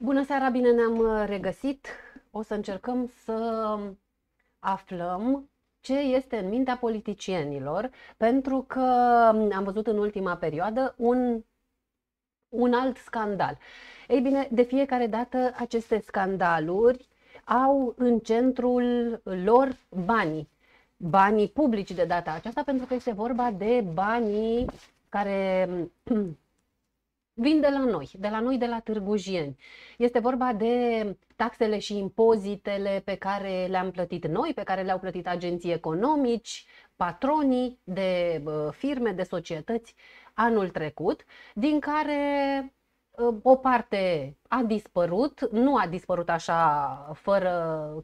Bună seara, bine ne-am uh, regăsit. O să încercăm să aflăm ce este în mintea politicienilor, pentru că um, am văzut în ultima perioadă un, un alt scandal. Ei bine, de fiecare dată aceste scandaluri au în centrul lor banii banii publici de data aceasta, pentru că este vorba de banii care vin de la noi, de la noi de la târgujieni. Este vorba de taxele și impozitele pe care le-am plătit noi, pe care le-au plătit agenții economici, patronii de firme, de societăți anul trecut, din care o parte a dispărut, nu a dispărut așa fără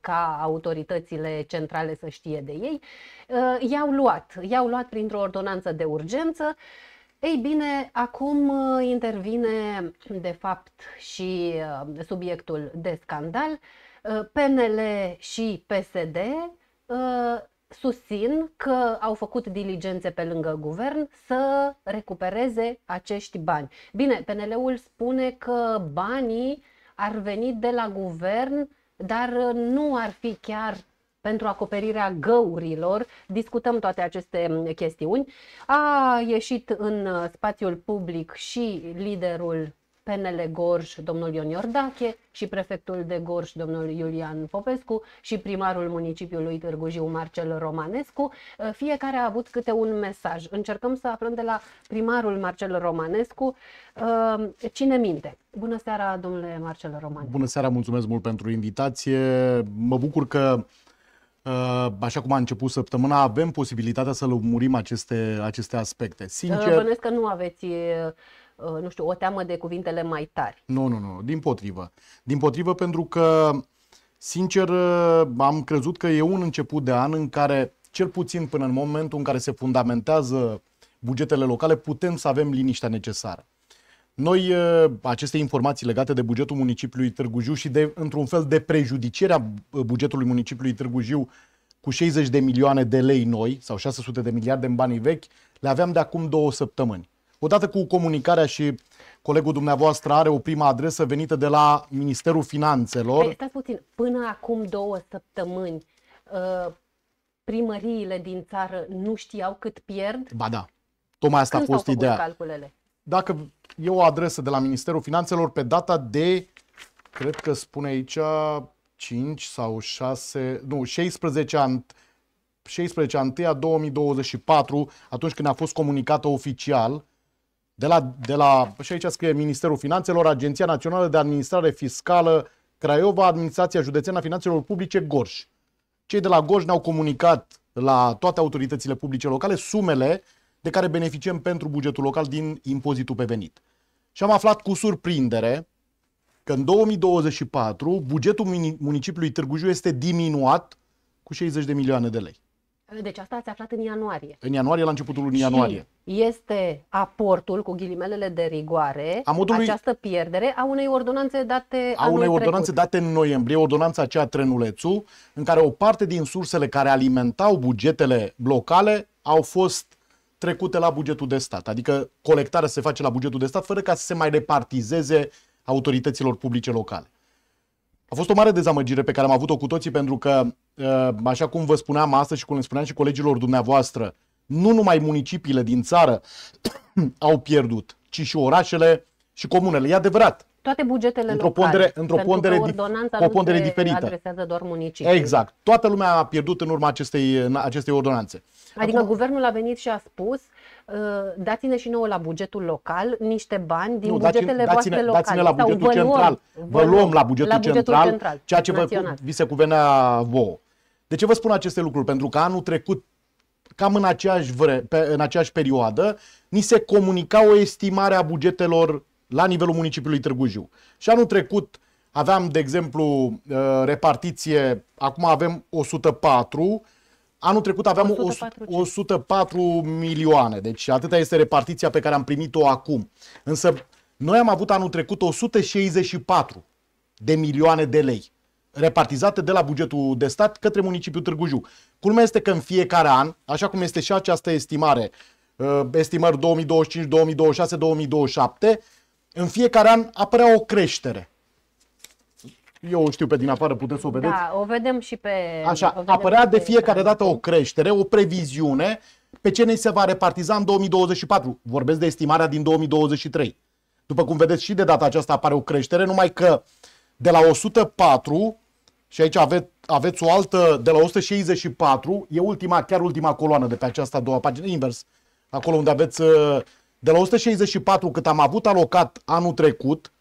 ca autoritățile centrale să știe de ei, uh, i-au luat, i-au luat printr-o ordonanță de urgență. Ei bine, acum uh, intervine de fapt și uh, subiectul de scandal. PNL și PSD susțin că au făcut diligențe pe lângă guvern să recupereze acești bani. Bine, PNL-ul spune că banii ar veni de la guvern, dar nu ar fi chiar pentru acoperirea găurilor. Discutăm toate aceste chestiuni. A ieșit în spațiul public și liderul PNL Gorj, domnul Ion Iordache și prefectul de Gorj, domnul Iulian Popescu și primarul municipiului Târgu Jiu, Marcel Romanescu. Uh, fiecare a avut câte un mesaj. Încercăm să aflăm de la primarul Marcel Romanescu uh, cine minte. Bună seara, domnule Marcel Romanescu. Bună seara, mulțumesc mult pentru invitație. Mă bucur că uh, Așa cum a început săptămâna, avem posibilitatea să lămurim aceste, aceste aspecte. Sincer, că nu aveți Uh, nu știu, o teamă de cuvintele mai tari. Nu, nu, nu, din potrivă. Din potrivă pentru că, sincer, uh, am crezut că e un început de an în care, cel puțin până în momentul în care se fundamentează bugetele locale, putem să avem liniștea necesară. Noi, uh, aceste informații legate de bugetul municipiului Târgu Jiu și de, într-un fel, de prejudicierea bugetului municipiului Târgu Jiu cu 60 de milioane de lei noi sau 600 de miliarde în banii vechi, le aveam de acum două săptămâni. Odată cu comunicarea și colegul dumneavoastră are o prima adresă venită de la Ministerul Finanțelor. Păi, stați puțin, până acum două săptămâni ă, primăriile din țară nu știau cât pierd? Ba da, tocmai asta Când a fost ideea. calculele? Dacă e o adresă de la Ministerul Finanțelor pe data de, cred că spune aici, 5 sau 6, nu, 16 ani, 16 a 2024, atunci când a fost comunicată oficial, de la, de la, și aici scrie Ministerul Finanțelor, Agenția Națională de Administrare Fiscală Craiova, Administrația Județeană a Finanțelor Publice Gorj. Cei de la Gorj ne-au comunicat la toate autoritățile publice locale sumele de care beneficiem pentru bugetul local din impozitul pe venit. Și am aflat cu surprindere că în 2024 bugetul municipiului Târgu Jiu este diminuat cu 60 de milioane de lei. Deci asta ați aflat în ianuarie. În ianuarie, la începutul lunii ianuarie. este aportul, cu ghilimelele de rigoare, a modului... această pierdere a unei ordonanțe date A unei ordonanțe trecut. date în noiembrie, ordonanța aceea Trenulețu, în care o parte din sursele care alimentau bugetele locale au fost trecute la bugetul de stat. Adică colectarea se face la bugetul de stat fără ca să se mai repartizeze autorităților publice locale. A fost o mare dezamăgire pe care am avut-o cu toții pentru că, uh, așa cum vă spuneam astăzi și cum le spuneam și colegilor dumneavoastră, nu numai municipiile din țară au pierdut, ci și orașele și comunele. E adevărat. Toate bugetele într-o locale, pondere, într-o pondere, o pondere diferită. adresează doar municipiile. Exact. Toată lumea a pierdut în urma acestei, acestei ordonanțe. Adică Acum, guvernul a venit și a spus uh, Ă, dați-ne și nouă la bugetul local niște bani din nu, bugetele dați-ne, voastre dați-ne, locale. Dați-ne la bugetul Sau central. vă luăm la bugetul, la bugetul central, central ceea ce vă, vi se cuvenea vouă. De ce vă spun aceste lucruri? Pentru că anul trecut, cam în aceeași, vre, pe, în aceeași perioadă, ni se comunica o estimare a bugetelor la nivelul municipiului Târgu Jiu. Și anul trecut aveam, de exemplu, ă, repartiție, acum avem 104, Anul trecut aveam 104, 104 milioane, deci atâta este repartiția pe care am primit-o acum. Însă noi am avut anul trecut 164 de milioane de lei repartizate de la bugetul de stat către municipiul Târgu Jiu. Culmea este că în fiecare an, așa cum este și această estimare, uh, estimări 2025, 2026, 2027, în fiecare an apărea o creștere eu știu pe din afară, puteți să o da, vedeți? Da, o vedem și pe... Așa, apărea de fiecare dată o creștere, o previziune pe ce ne se va repartiza în 2024. Vorbesc de estimarea din 2023. După cum vedeți și de data aceasta apare o creștere, numai că de la 104, și aici aveți, aveți o altă, de la 164, e ultima, chiar ultima coloană de pe această a doua pagină, invers, acolo unde aveți, uh, de la 164 cât am avut alocat anul trecut,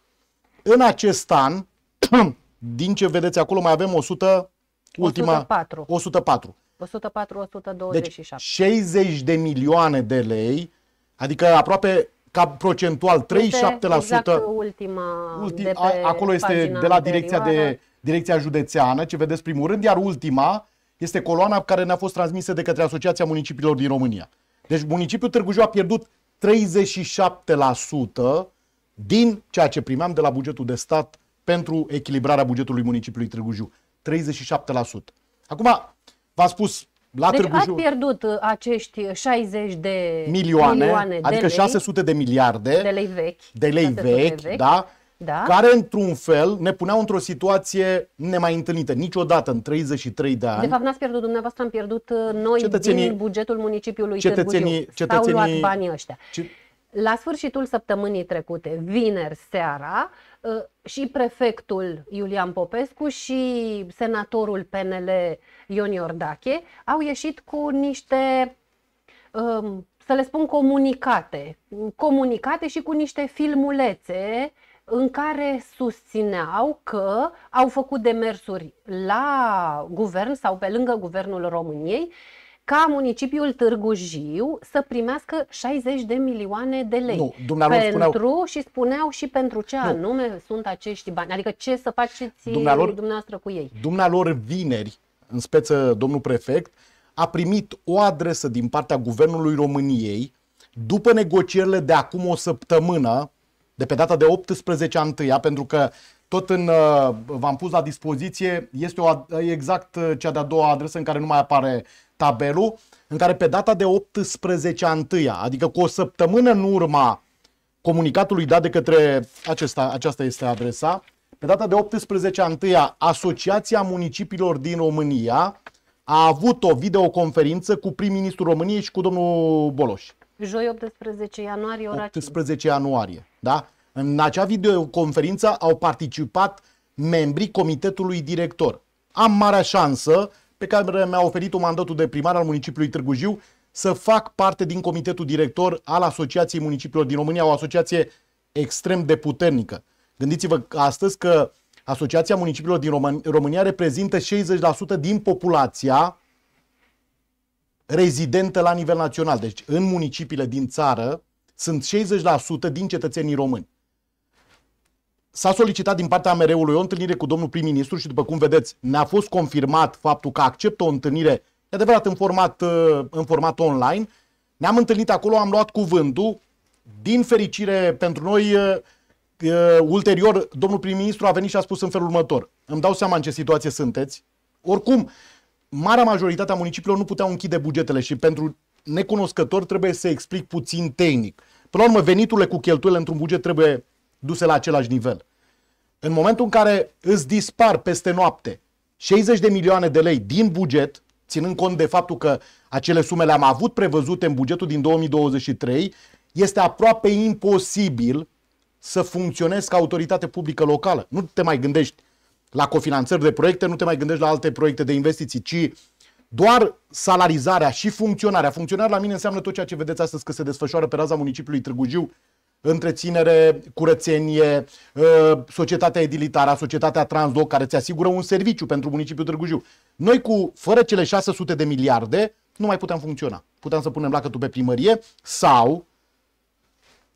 în acest an, Din ce vedeți acolo, mai avem 100, ultima, 104. 104. 104, 127. Deci 60 de milioane de lei, adică aproape ca procentual 37%. Exact ultima ultim, de pe acolo este de la direcția, de, direcția județeană, ce vedeți primul rând, iar ultima este coloana care ne-a fost transmisă de către Asociația Municipiilor din România. Deci municipiul Târgu Jiu a pierdut 37% din ceea ce primeam de la bugetul de stat pentru echilibrarea bugetului municipiului Târgu Jiu. 37%. Acum, v-a spus la deci Târgu Jiu... ați pierdut uh, acești 60 de milioane, milioane de adică lei, 600 de miliarde de lei vechi, de lei vechi, vechi da, da? care într-un fel ne puneau într-o situație nemai întâlnită niciodată în 33 de ani. De fapt n-ați pierdut dumneavoastră, am pierdut uh, noi cetățenii, din bugetul municipiului cetățenii, Târgu Jiu. Cetățenii, banii ăștia. Ce, la sfârșitul săptămânii trecute, vineri seara, uh, și prefectul Iulian Popescu și senatorul PNL Ion Iordache au ieșit cu niște, um, să le spun, comunicate. Comunicate și cu niște filmulețe în care susțineau că au făcut demersuri la guvern sau pe lângă guvernul României ca municipiul Târgu Jiu să primească 60 de milioane de lei. Nu, pentru spuneau... și spuneau și pentru ce nu. anume sunt acești bani. Adică ce să faceți dumnealor, dumneavoastră cu ei? Dumnealor vineri, în speță domnul prefect, a primit o adresă din partea Guvernului României după negocierile de acum o săptămână, de pe data de 18 întâia, pentru că tot în, uh, v-am pus la dispoziție, este o, exact uh, cea de-a doua adresă în care nu mai apare tabelul în care pe data de 18 a întâia, adică cu o săptămână în urma comunicatului dat de către acesta, aceasta este adresa, pe data de 18 a întâia, Asociația Municipiilor din România a avut o videoconferință cu prim-ministrul României și cu domnul Boloș. Joi 18 ianuarie, ora 18 ianuarie, da? În acea videoconferință au participat membrii comitetului director. Am marea șansă pe care mi-a oferit-o mandatul de primar al municipiului Târgu Jiu să fac parte din comitetul director al Asociației Municipiilor din România, o asociație extrem de puternică. Gândiți-vă astăzi că Asociația Municipiilor din România reprezintă 60% din populația rezidentă la nivel național. Deci în municipiile din țară sunt 60% din cetățenii români. S-a solicitat din partea AMR-ului o întâlnire cu domnul prim-ministru și după cum vedeți ne-a fost confirmat faptul că acceptă o întâlnire, e adevărat, în format, uh, în format online. Ne-am întâlnit acolo, am luat cuvântul. Din fericire pentru noi, uh, uh, ulterior, domnul prim-ministru a venit și a spus în felul următor. Îmi dau seama în ce situație sunteți. Oricum, marea majoritate a municipiilor nu puteau închide bugetele și pentru necunoscători trebuie să explic puțin tehnic. Până la urmă, veniturile cu cheltuielile într-un buget trebuie duse la același nivel. În momentul în care îți dispar peste noapte 60 de milioane de lei din buget, ținând cont de faptul că acele sume le-am avut prevăzute în bugetul din 2023, este aproape imposibil să funcționezi ca autoritate publică locală. Nu te mai gândești la cofinanțări de proiecte, nu te mai gândești la alte proiecte de investiții, ci doar salarizarea și funcționarea. Funcționarea la mine înseamnă tot ceea ce vedeți astăzi că se desfășoară pe raza municipiului Târgu Jiu întreținere, curățenie, uh, societatea edilitară, societatea Transloc, care ți asigură un serviciu pentru municipiul Târgu Jiu. Noi cu, fără cele 600 de miliarde, nu mai putem funcționa. Putem să punem lacătul pe primărie sau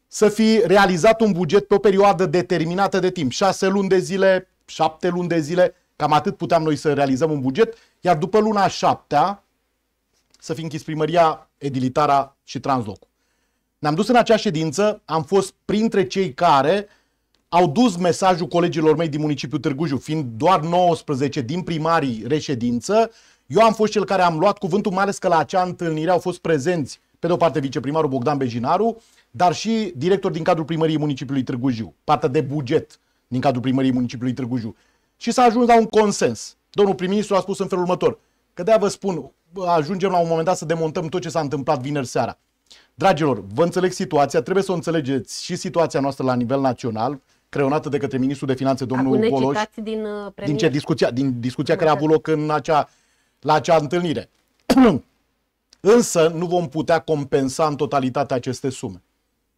să fi realizat un buget pe o perioadă determinată de timp, 6 luni de zile, 7 luni de zile, cam atât puteam noi să realizăm un buget, iar după luna a șaptea să fi închis primăria, edilitara și translocul. Ne-am dus în acea ședință, am fost printre cei care au dus mesajul colegilor mei din municipiul Târgu Jiu, fiind doar 19 din primarii reședință, eu am fost cel care am luat cuvântul, mai ales că la acea întâlnire au fost prezenți, pe de o parte, viceprimarul Bogdan Bejinaru, dar și director din cadrul primăriei municipiului Târgu Jiu, partea de buget din cadrul primăriei municipiului Târgu Jiu. Și s-a ajuns la un consens. Domnul prim-ministru a spus în felul următor, că de vă spun, ajungem la un moment dat să demontăm tot ce s-a întâmplat vineri seara. Dragilor, vă înțeleg situația, trebuie să o înțelegeți și situația noastră la nivel național, creonată de către ministrul de finanțe, domnul Acum Boloș. din uh, Din, ce, discuția, din discuția care a avut loc în acea, la acea întâlnire. Însă nu vom putea compensa în totalitate aceste sume.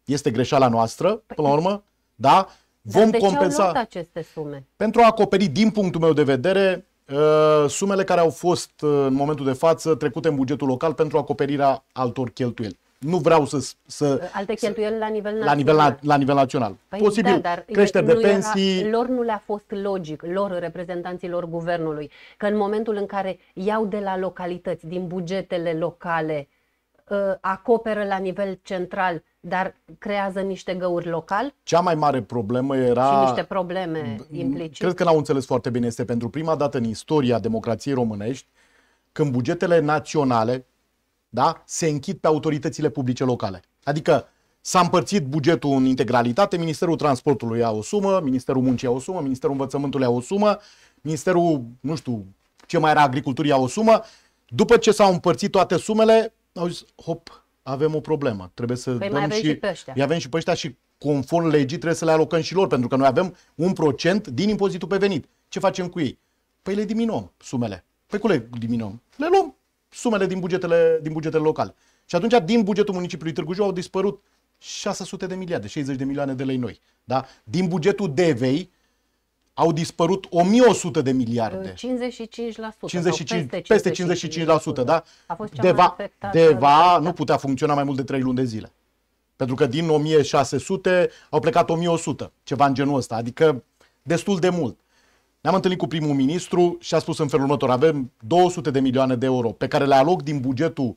Este greșeala noastră, păi până la urmă, deci- da? Vom Dar de compensa. Ce au aceste sume? Pentru a acoperi, din punctul meu de vedere, uh, sumele care au fost uh, în momentul de față trecute în bugetul local pentru acoperirea altor cheltuieli nu vreau să... să Alte cheltuieli să, la nivel național. La nivel, la, la nivel național. Păi da, Posibil, da, dar creșteri de pensii... Era, lor nu le-a fost logic, lor, reprezentanților guvernului, că în momentul în care iau de la localități, din bugetele locale, ă, acoperă la nivel central, dar creează niște găuri local. Cea mai mare problemă era... Și niște probleme implicite. Cred că n-au înțeles foarte bine. Este pentru prima dată în istoria democrației românești când bugetele naționale, da? se închid pe autoritățile publice locale. Adică s-a împărțit bugetul în integralitate, Ministerul Transportului a o sumă, Ministerul Muncii a o sumă, Ministerul Învățământului a o sumă, Ministerul, nu știu, ce mai era agriculturii a o sumă. După ce s-au împărțit toate sumele, au zis, hop, avem o problemă. Trebuie să păi dăm și, și pe avem și pe ăștia și conform legii trebuie să le alocăm și lor, pentru că noi avem un procent din impozitul pe venit. Ce facem cu ei? Păi le diminuăm sumele. Păi cum le diminuăm? Le luăm sumele din bugetele, din bugetele locale. Și atunci, din bugetul municipiului Târgu Jiu au dispărut 600 de miliarde, 60 de milioane de lei noi. Da? Din bugetul Devei au dispărut 1100 de miliarde. 55%. 55 peste 55%, 55% da? da? A fost cea Deva, mai Deva nu putea funcționa mai mult de 3 luni de zile. Pentru că din 1600 au plecat 1100, ceva în genul ăsta, adică destul de mult. Ne-am întâlnit cu primul ministru și a spus în felul următor, avem 200 de milioane de euro pe care le aloc din bugetul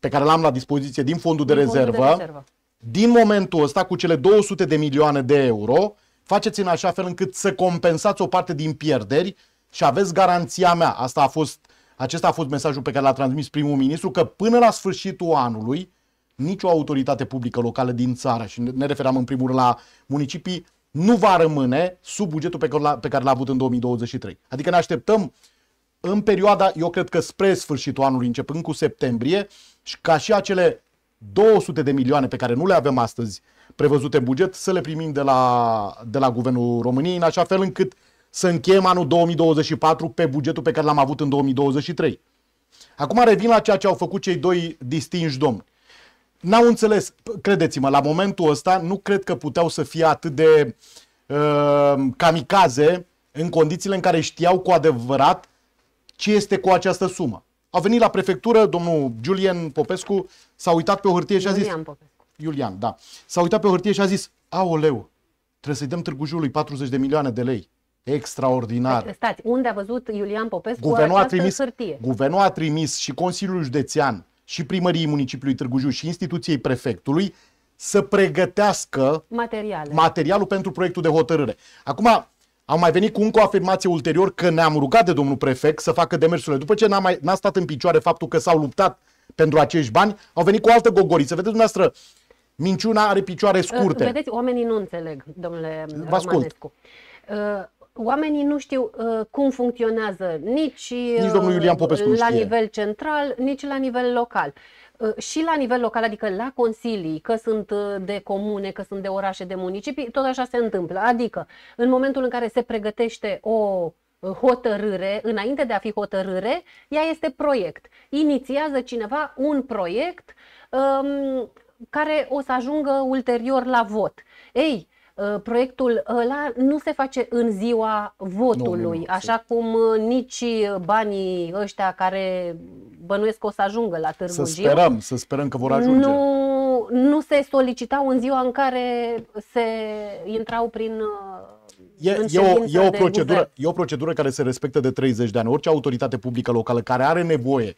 pe care l-am la dispoziție din fondul, din de, fondul rezervă. de rezervă. Din momentul ăsta, cu cele 200 de milioane de euro, faceți în așa fel încât să compensați o parte din pierderi și aveți garanția mea. Asta a fost, acesta a fost mesajul pe care l-a transmis primul ministru, că până la sfârșitul anului, nicio autoritate publică locală din țară, și ne referam în primul rând la municipii, nu va rămâne sub bugetul pe care, l-a, avut în 2023. Adică ne așteptăm în perioada, eu cred că spre sfârșitul anului, începând cu septembrie, ca și acele 200 de milioane pe care nu le avem astăzi prevăzute în buget, să le primim de la, de la Guvernul României, în așa fel încât să încheiem anul 2024 pe bugetul pe care l-am avut în 2023. Acum revin la ceea ce au făcut cei doi distinși domni n-au înțeles. Credeți-mă, la momentul ăsta nu cred că puteau să fie atât de uh, kamikaze în condițiile în care știau cu adevărat ce este cu această sumă. A venit la prefectură domnul Julian Popescu, s-a uitat pe o hârtie și a zis... Iulian Popescu. Iulian, da. S-a uitat pe o hârtie și a zis, aoleu, trebuie să-i dăm Târgu 40 de milioane de lei. Extraordinar. Deci, stați, unde a văzut Iulian Popescu guvernul a trimis, hârtie? Guvernul a trimis și Consiliul Județean și primăriei municipiului Târgu Jiu și instituției prefectului să pregătească Materiale. materialul pentru proiectul de hotărâre. Acum, am mai venit cu încă o afirmație ulterior că ne-am rugat de domnul prefect să facă demersurile. După ce n-a, mai, n-a stat în picioare faptul că s-au luptat pentru acești bani, au venit cu altă gogoriță. Vedeți dumneavoastră, minciuna are picioare uh, scurte. Vedeți, oamenii nu înțeleg, domnule Vă ascult. Romanescu. Uh, oamenii nu știu uh, cum funcționează nici, uh, nici domnul uh, Iulian Popescu la știe. nivel central, nici la nivel local. Uh, și la nivel local, adică la consilii, că sunt uh, de comune, că sunt de orașe, de municipii, tot așa se întâmplă. Adică, în momentul în care se pregătește o hotărâre, înainte de a fi hotărâre, ea este proiect. Inițiază cineva un proiect um, care o să ajungă ulterior la vot. Ei, uh, Uh, proiectul ăla nu se face în ziua votului, nu, nu, nu, așa cum uh, nici uh, banii ăștia care bănuiesc că o să ajungă la Târgu Să sperăm, să sperăm că vor ajunge. Nu, nu se solicitau în ziua în care se intrau prin E, e, o, e, o procedură, e o procedură care se respectă de 30 de ani. Orice autoritate publică locală care are nevoie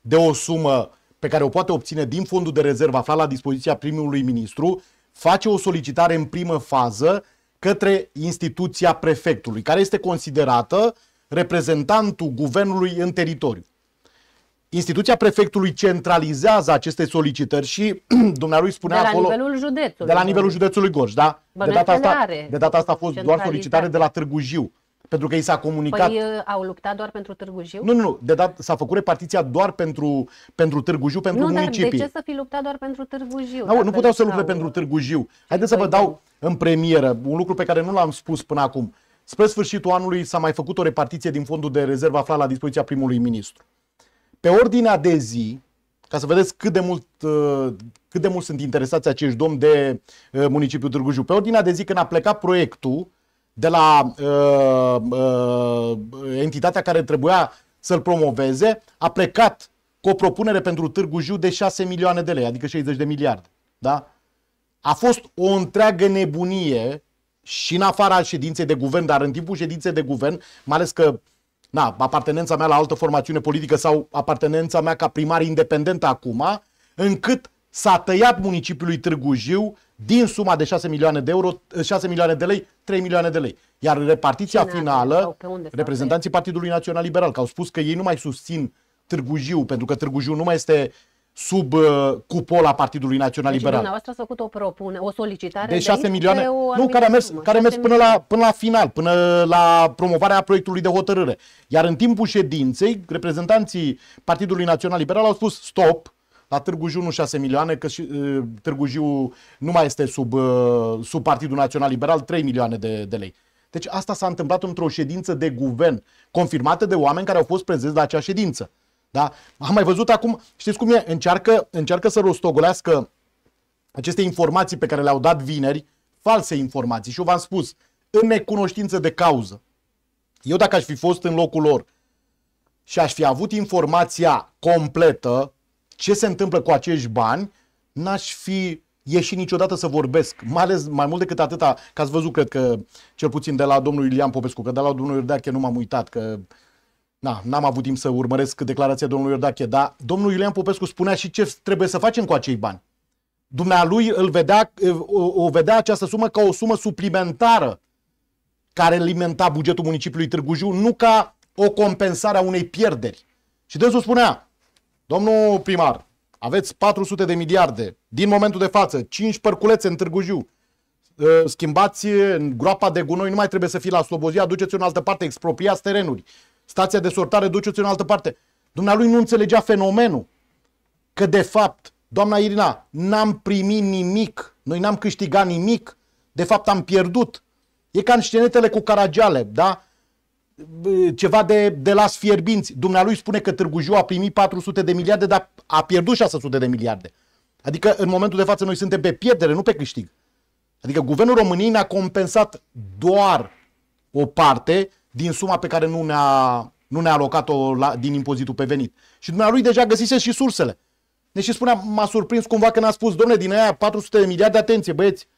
de o sumă pe care o poate obține din fondul de rezervă aflat la dispoziția primului ministru, face o solicitare în primă fază către instituția prefectului, care este considerată reprezentantul guvernului în teritoriu. Instituția prefectului centralizează aceste solicitări și dumnealui spunea de la acolo... nivelul județului. De la nivelul județului Gorj, da? De data, asta, de data asta a fost doar solicitare de la Târgu Jiu. Pentru că i s-a comunicat. Păi uh, au luptat doar pentru Târgu Jiu? Nu, nu, nu. De dat, s-a făcut repartiția doar pentru, pentru Târgu Jiu, pentru nu, municipii. Dar de ce să fi luptat doar pentru Târgu Jiu? Nu, nu puteau să lupte pentru Târgu Jiu. Haideți să vă păi dau da. în premieră un lucru pe care nu l-am spus până acum. Spre sfârșitul anului s-a mai făcut o repartiție din fondul de rezervă aflat la dispoziția primului ministru. Pe ordinea de zi, ca să vedeți cât de mult, uh, cât de mult sunt interesați acești domni de uh, municipiul Târgu Jiu, pe ordinea de zi când a plecat proiectul, de la uh, uh, entitatea care trebuia să-l promoveze, a plecat cu o propunere pentru Târgu Jiu de 6 milioane de lei, adică 60 de miliarde. Da? A fost o întreagă nebunie și în afara ședinței de guvern, dar în timpul ședinței de guvern, mai ales că na, apartenența mea la altă formațiune politică sau apartenența mea ca primar independent acum, încât s-a tăiat municipiului Târgu Jiu din suma de 6 milioane de euro, 6 eh, milioane de lei, 3 milioane de lei. Iar repartiția Cine finală, reprezentanții Partidului Național Liberal, că au spus că ei nu mai susțin Târgu Jiu, pentru că Târgu Jiu nu mai este sub uh, eh, cupola Partidului Național deci, Liberal. dumneavoastră a făcut o propune, o solicitare de, de 6 milioane, nu, care a mers, care a mers până la, până la final, până la promovarea proiectului de hotărâre. Iar în timpul ședinței, reprezentanții Partidului Național Liberal au spus stop, la Târgu Jiu nu 6 milioane, că Târgu Jiu nu mai este sub, sub Partidul Național Liberal, 3 milioane de, de lei. Deci asta s-a întâmplat într-o ședință de guvern, confirmată de oameni care au fost prezenți la acea ședință. Da? Am mai văzut acum, știți cum e, încearcă, încearcă să rostogolească aceste informații pe care le-au dat vineri, false informații. Și eu v-am spus, în necunoștință de cauză, eu dacă aș fi fost în locul lor și aș fi avut informația completă, ce se întâmplă cu acești bani, n-aș fi ieșit niciodată să vorbesc, mai ales mai mult decât atâta, că ați văzut, cred că, cel puțin de la domnul Ilian Popescu, că de la domnul Iordache nu m-am uitat, că na, n-am avut timp să urmăresc declarația domnului Iordache, dar domnul Iulian Popescu spunea și ce trebuie să facem cu acei bani. Dumnealui îl vedea, o vedea această sumă ca o sumă suplimentară care alimenta bugetul municipiului Târgu Jiu, nu ca o compensare a unei pierderi. Și dânsul spunea, Domnul primar, aveți 400 de miliarde. Din momentul de față, 5 părculețe în Târgu Jiu. Ă, schimbați groapa de gunoi, nu mai trebuie să fii la Slobozia, duceți-o în altă parte, expropiați terenuri. Stația de sortare, duceți-o în altă parte. Dumnealui nu înțelegea fenomenul. Că de fapt, doamna Irina, n-am primit nimic. Noi n-am câștigat nimic. De fapt, am pierdut. E ca în ștenetele cu caragiale, da? ceva de, de las fierbinți. Dumnealui spune că Târgu Jiu a primit 400 de miliarde, dar a pierdut 600 de miliarde. Adică în momentul de față noi suntem pe pierdere, nu pe câștig. Adică guvernul României ne-a compensat doar o parte din suma pe care nu ne-a, nu ne-a alocat-o la, din impozitul pe venit. Și dumnealui deja găsise și sursele. Deci spunea m-a surprins cumva când a spus, domnule, din aia 400 de miliarde, atenție băieți,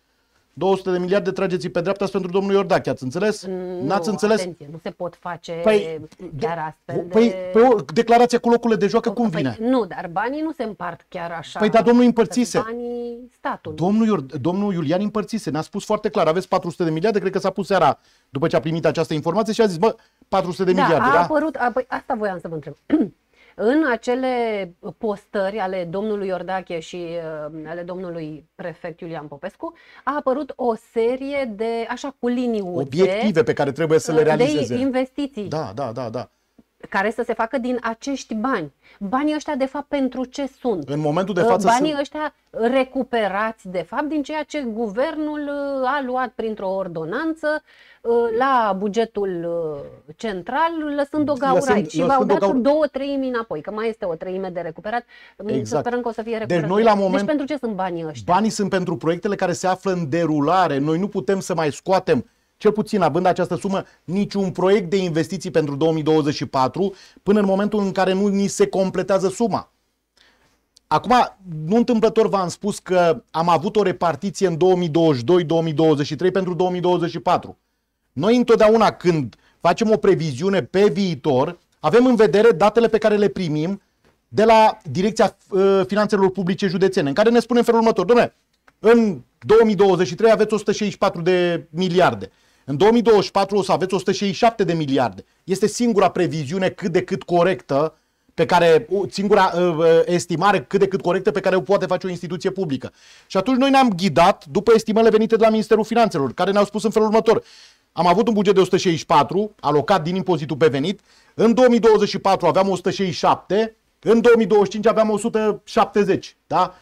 200 de miliarde trageți pe dreapta pentru domnul Iordache, ați înțeles? Nu, N-ați înțeles? Atenție, nu se pot face păi, chiar astfel păi, de... Păi, pe o declarație cu locurile de joacă, păi, cum vine? Păi, nu, dar banii nu se împart chiar așa. Păi, dar domnul adică împărțise. Banii statului. Domnul, Iord- domnul Iulian împărțise, ne-a spus foarte clar, aveți 400 de miliarde, cred că s-a pus seara după ce a primit această informație și a zis, bă, 400 de da, miliarde, a da? apărut, da? A, păi, asta voiam să vă întreb. În acele uh, postări ale domnului Iordache și uh, ale domnului prefect Iulian Popescu a apărut o serie de, așa, cu liniuțe. Obiective pe care trebuie să le uh, realizeze. De investiții. Da, da, da, da care să se facă din acești bani. Banii ăștia, de fapt, pentru ce sunt? În momentul de uh, față Banii sunt... ăștia recuperați, de fapt, din ceea ce guvernul uh, a luat printr-o ordonanță uh, la bugetul central, lăsând o gaură lăsând, aici și v-au dat două treimi înapoi, că mai este o treime de recuperat. Exact. sperăm că o să fie deci recuperat. Deci, noi, la moment... deci pentru ce sunt banii ăștia? Banii sunt pentru proiectele care se află în derulare. Noi nu putem să mai scoatem cel puțin având această sumă, niciun proiect de investiții pentru 2024 până în momentul în care nu ni se completează suma. Acum, nu întâmplător v-am spus că am avut o repartiție în 2022-2023 pentru 2024. Noi întotdeauna când facem o previziune pe viitor, avem în vedere datele pe care le primim de la Direcția uh, Finanțelor Publice Județene, în care ne spune în felul următor, domnule, în 2023 aveți 164 de miliarde. În 2024 o să aveți 167 de miliarde. Este singura previziune cât de cât corectă pe care, singura uh, estimare cât de cât corectă pe care o poate face o instituție publică. Și atunci noi ne-am ghidat după estimările venite de la Ministerul Finanțelor, care ne-au spus în felul următor. Am avut un buget de 164 alocat din impozitul pe venit, în 2024 aveam 167, în 2025 aveam 170, da?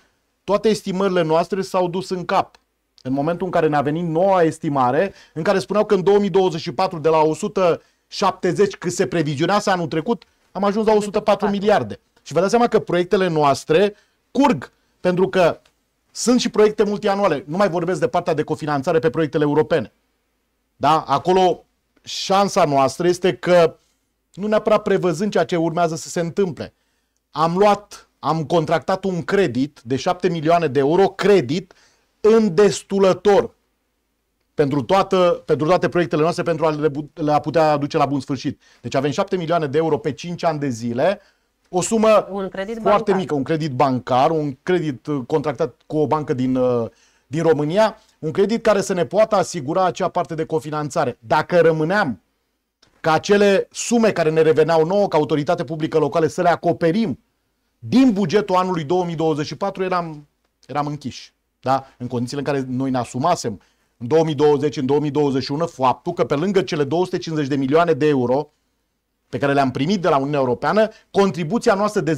Toate estimările noastre s-au dus în cap. În momentul în care ne-a venit noua estimare, în care spuneau că în 2024 de la 170 cât se previziunea să anul trecut, am ajuns la 104 miliarde. Și vă dați seama că proiectele noastre curg, pentru că sunt și proiecte multianuale. Nu mai vorbesc de partea de cofinanțare pe proiectele europene. Da? Acolo șansa noastră este că nu neapărat prevăzând ceea ce urmează să se întâmple. Am luat, am contractat un credit de 7 milioane de euro, credit, îndestulător pentru, toată, pentru toate proiectele noastre pentru a le, le putea aduce la bun sfârșit. Deci avem 7 milioane de euro pe 5 ani de zile, o sumă un credit foarte bancar. mică, un credit bancar, un credit uh, contractat cu o bancă din, uh, din România, un credit care să ne poată asigura acea parte de cofinanțare. Dacă rămâneam ca acele sume care ne reveneau nouă ca autoritate publică locale să le acoperim din bugetul anului 2024, eram, eram închiși da? în condițiile în care noi ne asumasem în 2020, în 2021, faptul că pe lângă cele 250 de milioane de euro pe care le-am primit de la Uniunea Europeană, contribuția noastră de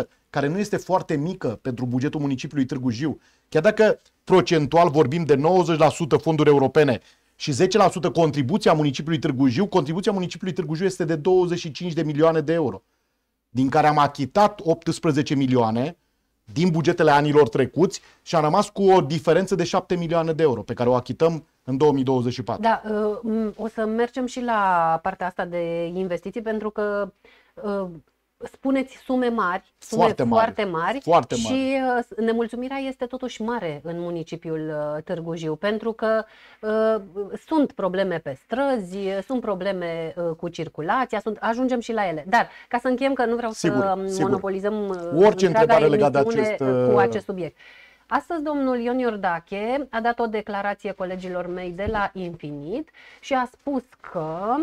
10%, care nu este foarte mică pentru bugetul municipiului Târgu Jiu, chiar dacă procentual vorbim de 90% fonduri europene și 10% contribuția municipiului Târgu Jiu, contribuția municipiului Târgu Jiu este de 25 de milioane de euro, din care am achitat 18 milioane, din bugetele anilor trecuți și a rămas cu o diferență de 7 milioane de euro pe care o achităm în 2024. Da, uh, o să mergem și la partea asta de investiții pentru că uh, spuneți sume mari, sume foarte mari, foarte mari, foarte mari. și mari. Uh, nemulțumirea este totuși mare în municipiul uh, Târgu Jiu, pentru că uh, sunt probleme pe străzi, uh, sunt probleme uh, cu circulația, sunt, ajungem și la ele. Dar, ca să încheiem, că nu vreau sigur, să sigur. monopolizăm orice întrebare legată de acest, uh... cu acest subiect. Astăzi, domnul Ion Iordache a dat o declarație colegilor mei de la Infinit și a spus că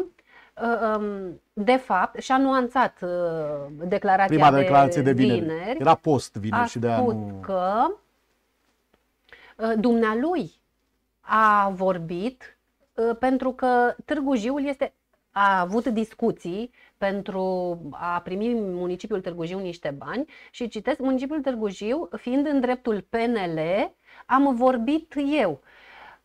uh, um, de fapt, și-a nuanțat uh, declarația Prima de declarație de vineri. vineri. Era post vineri și de aia nu... că uh, dumnealui a vorbit uh, pentru că Târgu Jiul este, a avut discuții pentru a primi municipiul Târgu Jiu niște bani și citesc municipiul Târgu Jiu, fiind în dreptul PNL, am vorbit eu.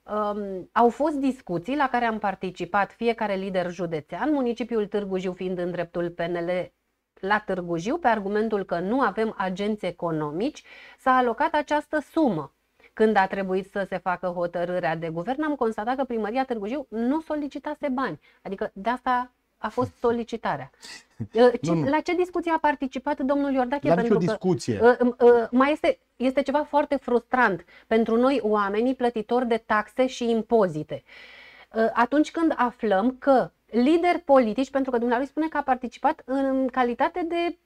Um, au fost discuții la care am participat fiecare lider județean, municipiul Târgu Jiu fiind în dreptul PNL la Târgu Jiu, pe argumentul că nu avem agenți economici, s-a alocat această sumă. Când a trebuit să se facă hotărârea de guvern, am constatat că primăria Târgu Jiu nu solicitase bani. Adică de asta a fost solicitarea. Uh, ce, nu, nu. La ce discuție a participat domnul Iordache? La pentru nicio discuție. Că, uh, uh, mai este este ceva foarte frustrant pentru noi oamenii plătitori de taxe și impozite. Ă, atunci când aflăm că lideri politici, pentru că dumneavoastră spune că a participat în calitate de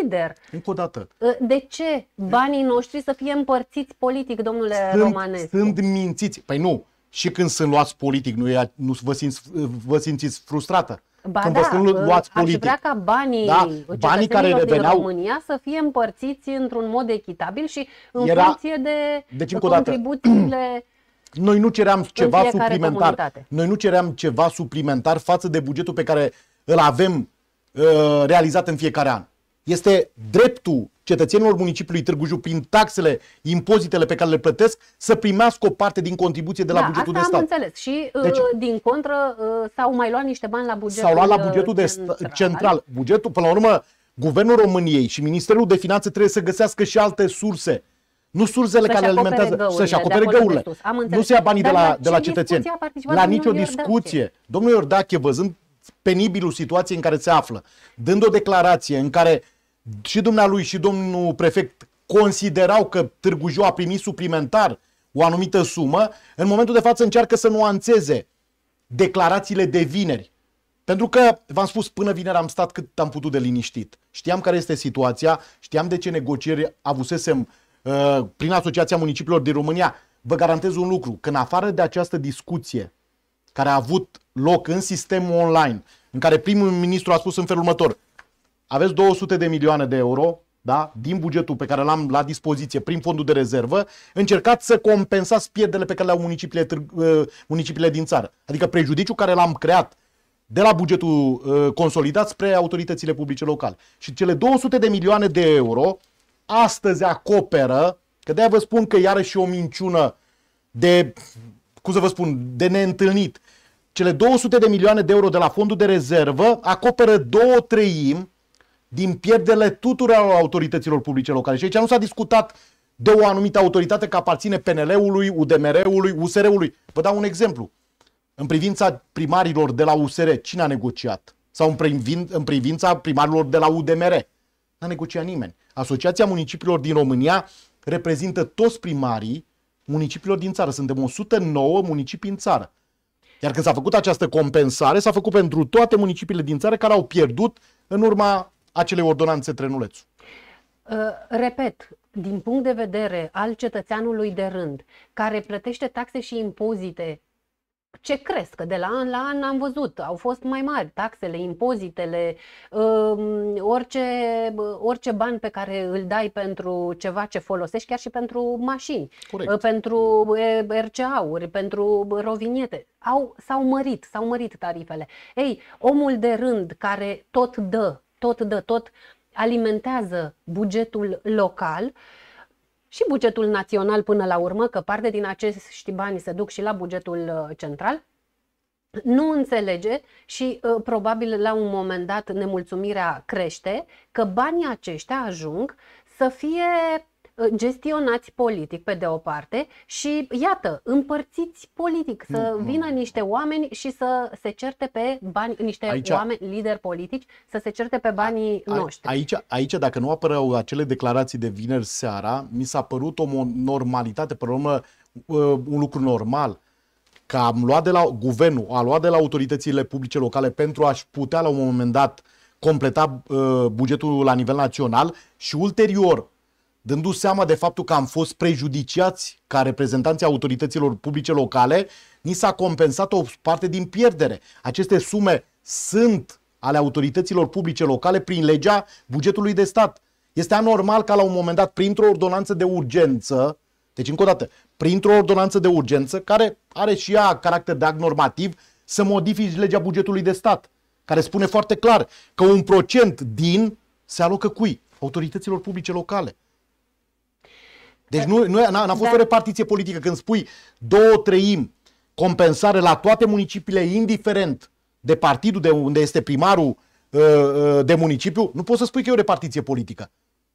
lider. Încă o dată. Ă, de ce banii noștri să fie împărțiți politic, domnule sunt, Romanescu? Sunt mințiți. Păi nu, și când sunt luați politic, nu, e, nu vă, simți, vă simțiți frustrată. Ba Când da, vă spun, luați politic. Aș vrea ca banii, da, banii care le veneau România să fie împărțiți într-un mod echitabil și în era, funcție de deci, contribuțiile Noi nu ceream ceva suplimentar. Comunitate. Noi nu ceream ceva suplimentar față de bugetul pe care îl avem uh, realizat în fiecare an. Este dreptul cetățenilor municipiului Târgu Jiu, prin taxele, impozitele pe care le plătesc, să primească o parte din contribuție de la da, bugetul asta de stat. am înțeles. Și, uh, deci, din contră, uh, s-au mai luat niște bani la bugetul S-au luat la uh, bugetul de central. central. Bugetul, până la urmă, Guvernul României și Ministerul de Finanțe trebuie să găsească și alte surse. Nu sursele care alimentează, să-și acopere găurile. Nu se ia banii Dar de la, la cetățeni. La nicio discuție. Domnul Iordache, văzând penibilul situație în care se află, dând o declarație în care și dumnealui și domnul prefect considerau că Târgu Jiu a primit suplimentar o anumită sumă, în momentul de față încearcă să nuanțeze declarațiile de vineri. Pentru că, v-am spus, până vineri am stat cât am putut de liniștit. Știam care este situația, știam de ce negocieri avusesem uh, prin Asociația Municipiilor din România. Vă garantez un lucru, că în afară de această discuție care a avut loc în sistemul online, în care primul ministru a spus în felul următor, aveți 200 de milioane de euro da? din bugetul pe care l-am la dispoziție prin fondul de rezervă, încercați să compensați pierderile pe care le-au municipiile, ă, municipiile din țară. Adică prejudiciul care l-am creat de la bugetul ă, consolidat spre autoritățile publice locale. Și cele 200 de milioane de euro astăzi acoperă, că de-aia vă spun că iarăși e o minciună de, cum să vă spun, de neîntâlnit. Cele 200 de milioane de euro de la fondul de rezervă acoperă două treimi din pierderile tuturor autorităților publice locale. Și aici nu s-a discutat de o anumită autoritate care aparține PNL-ului, UDMR-ului, USR-ului. Vă dau un exemplu. În privința primarilor de la USR, cine a negociat? Sau în, în privința primarilor de la UDMR? N-a negociat nimeni. Asociația Municipiilor din România reprezintă toți primarii municipiilor din țară. Suntem 109 municipii în țară. Iar când s-a făcut această compensare, s-a făcut pentru toate municipiile din țară care au pierdut în urma acele ordonanțe trenulețu? Uh, repet, din punct de vedere al cetățeanului de rând, care plătește taxe și impozite ce cresc. De la an la an am văzut, au fost mai mari taxele, impozitele, um, orice, orice bani pe care îl dai pentru ceva ce folosești, chiar și pentru mașini, Corect. Uh, pentru uh, RCA-uri, pentru roviniete. Au, s-au mărit, s-au mărit tarifele. Ei, omul de rând care tot dă tot de tot alimentează bugetul local și bugetul național până la urmă, că parte din acești bani se duc și la bugetul uh, central, nu înțelege și uh, probabil la un moment dat nemulțumirea crește că banii aceștia ajung să fie Uh, gestionați politic pe de o parte și iată, împărțiți politic, să nu, vină niște oameni și să se certe pe bani, niște aici, oameni, lideri politici, să se certe pe banii a, a, noștri. Aici, aici, dacă nu apărau acele declarații de vineri seara, mi s-a părut o normalitate, pe urmă, uh, un lucru normal că am luat de la guvernul, a luat de la autoritățile publice locale pentru a-și putea la un moment dat completa uh, bugetul la nivel național și ulterior dându seama de faptul că am fost prejudiciați ca reprezentanții autorităților publice locale, ni s-a compensat o parte din pierdere. Aceste sume sunt ale autorităților publice locale prin legea bugetului de stat. Este anormal ca la un moment dat, printr-o ordonanță de urgență, deci încă o dată, printr-o ordonanță de urgență, care are și ea caracter de act normativ, să modifici legea bugetului de stat, care spune foarte clar că un procent din se alocă cui? Autorităților publice locale. Deci nu, nu a n-a fost da. o repartiție politică. Când spui două treimi compensare la toate municipiile, indiferent de partidul de unde este primarul uh, uh, de municipiu, nu poți să spui că e o repartiție politică.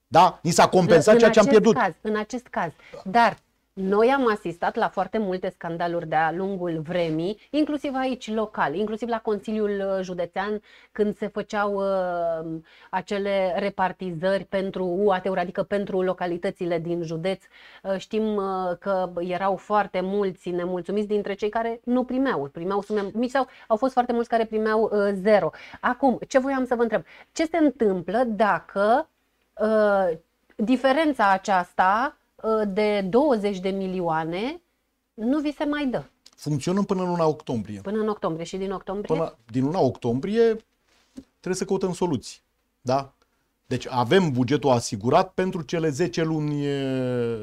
Da? Ni s-a compensat în ceea ce am pierdut. Caz, în acest caz. Dar noi am asistat la foarte multe scandaluri de-a lungul vremii, inclusiv aici local, inclusiv la Consiliul uh, Județean, când se făceau uh, acele repartizări pentru UAT-uri, adică pentru localitățile din județ. Uh, știm uh, că erau foarte mulți nemulțumiți dintre cei care nu primeau, primeau sume mici sau au fost foarte mulți care primeau uh, zero. Acum, ce voiam să vă întreb? Ce se întâmplă dacă uh, diferența aceasta Uh, de 20 de milioane nu vi se mai dă. Funcționăm până în luna octombrie. Până în octombrie și din octombrie? Până, din luna octombrie trebuie să căutăm soluții. Da? Deci avem bugetul asigurat pentru cele 10 luni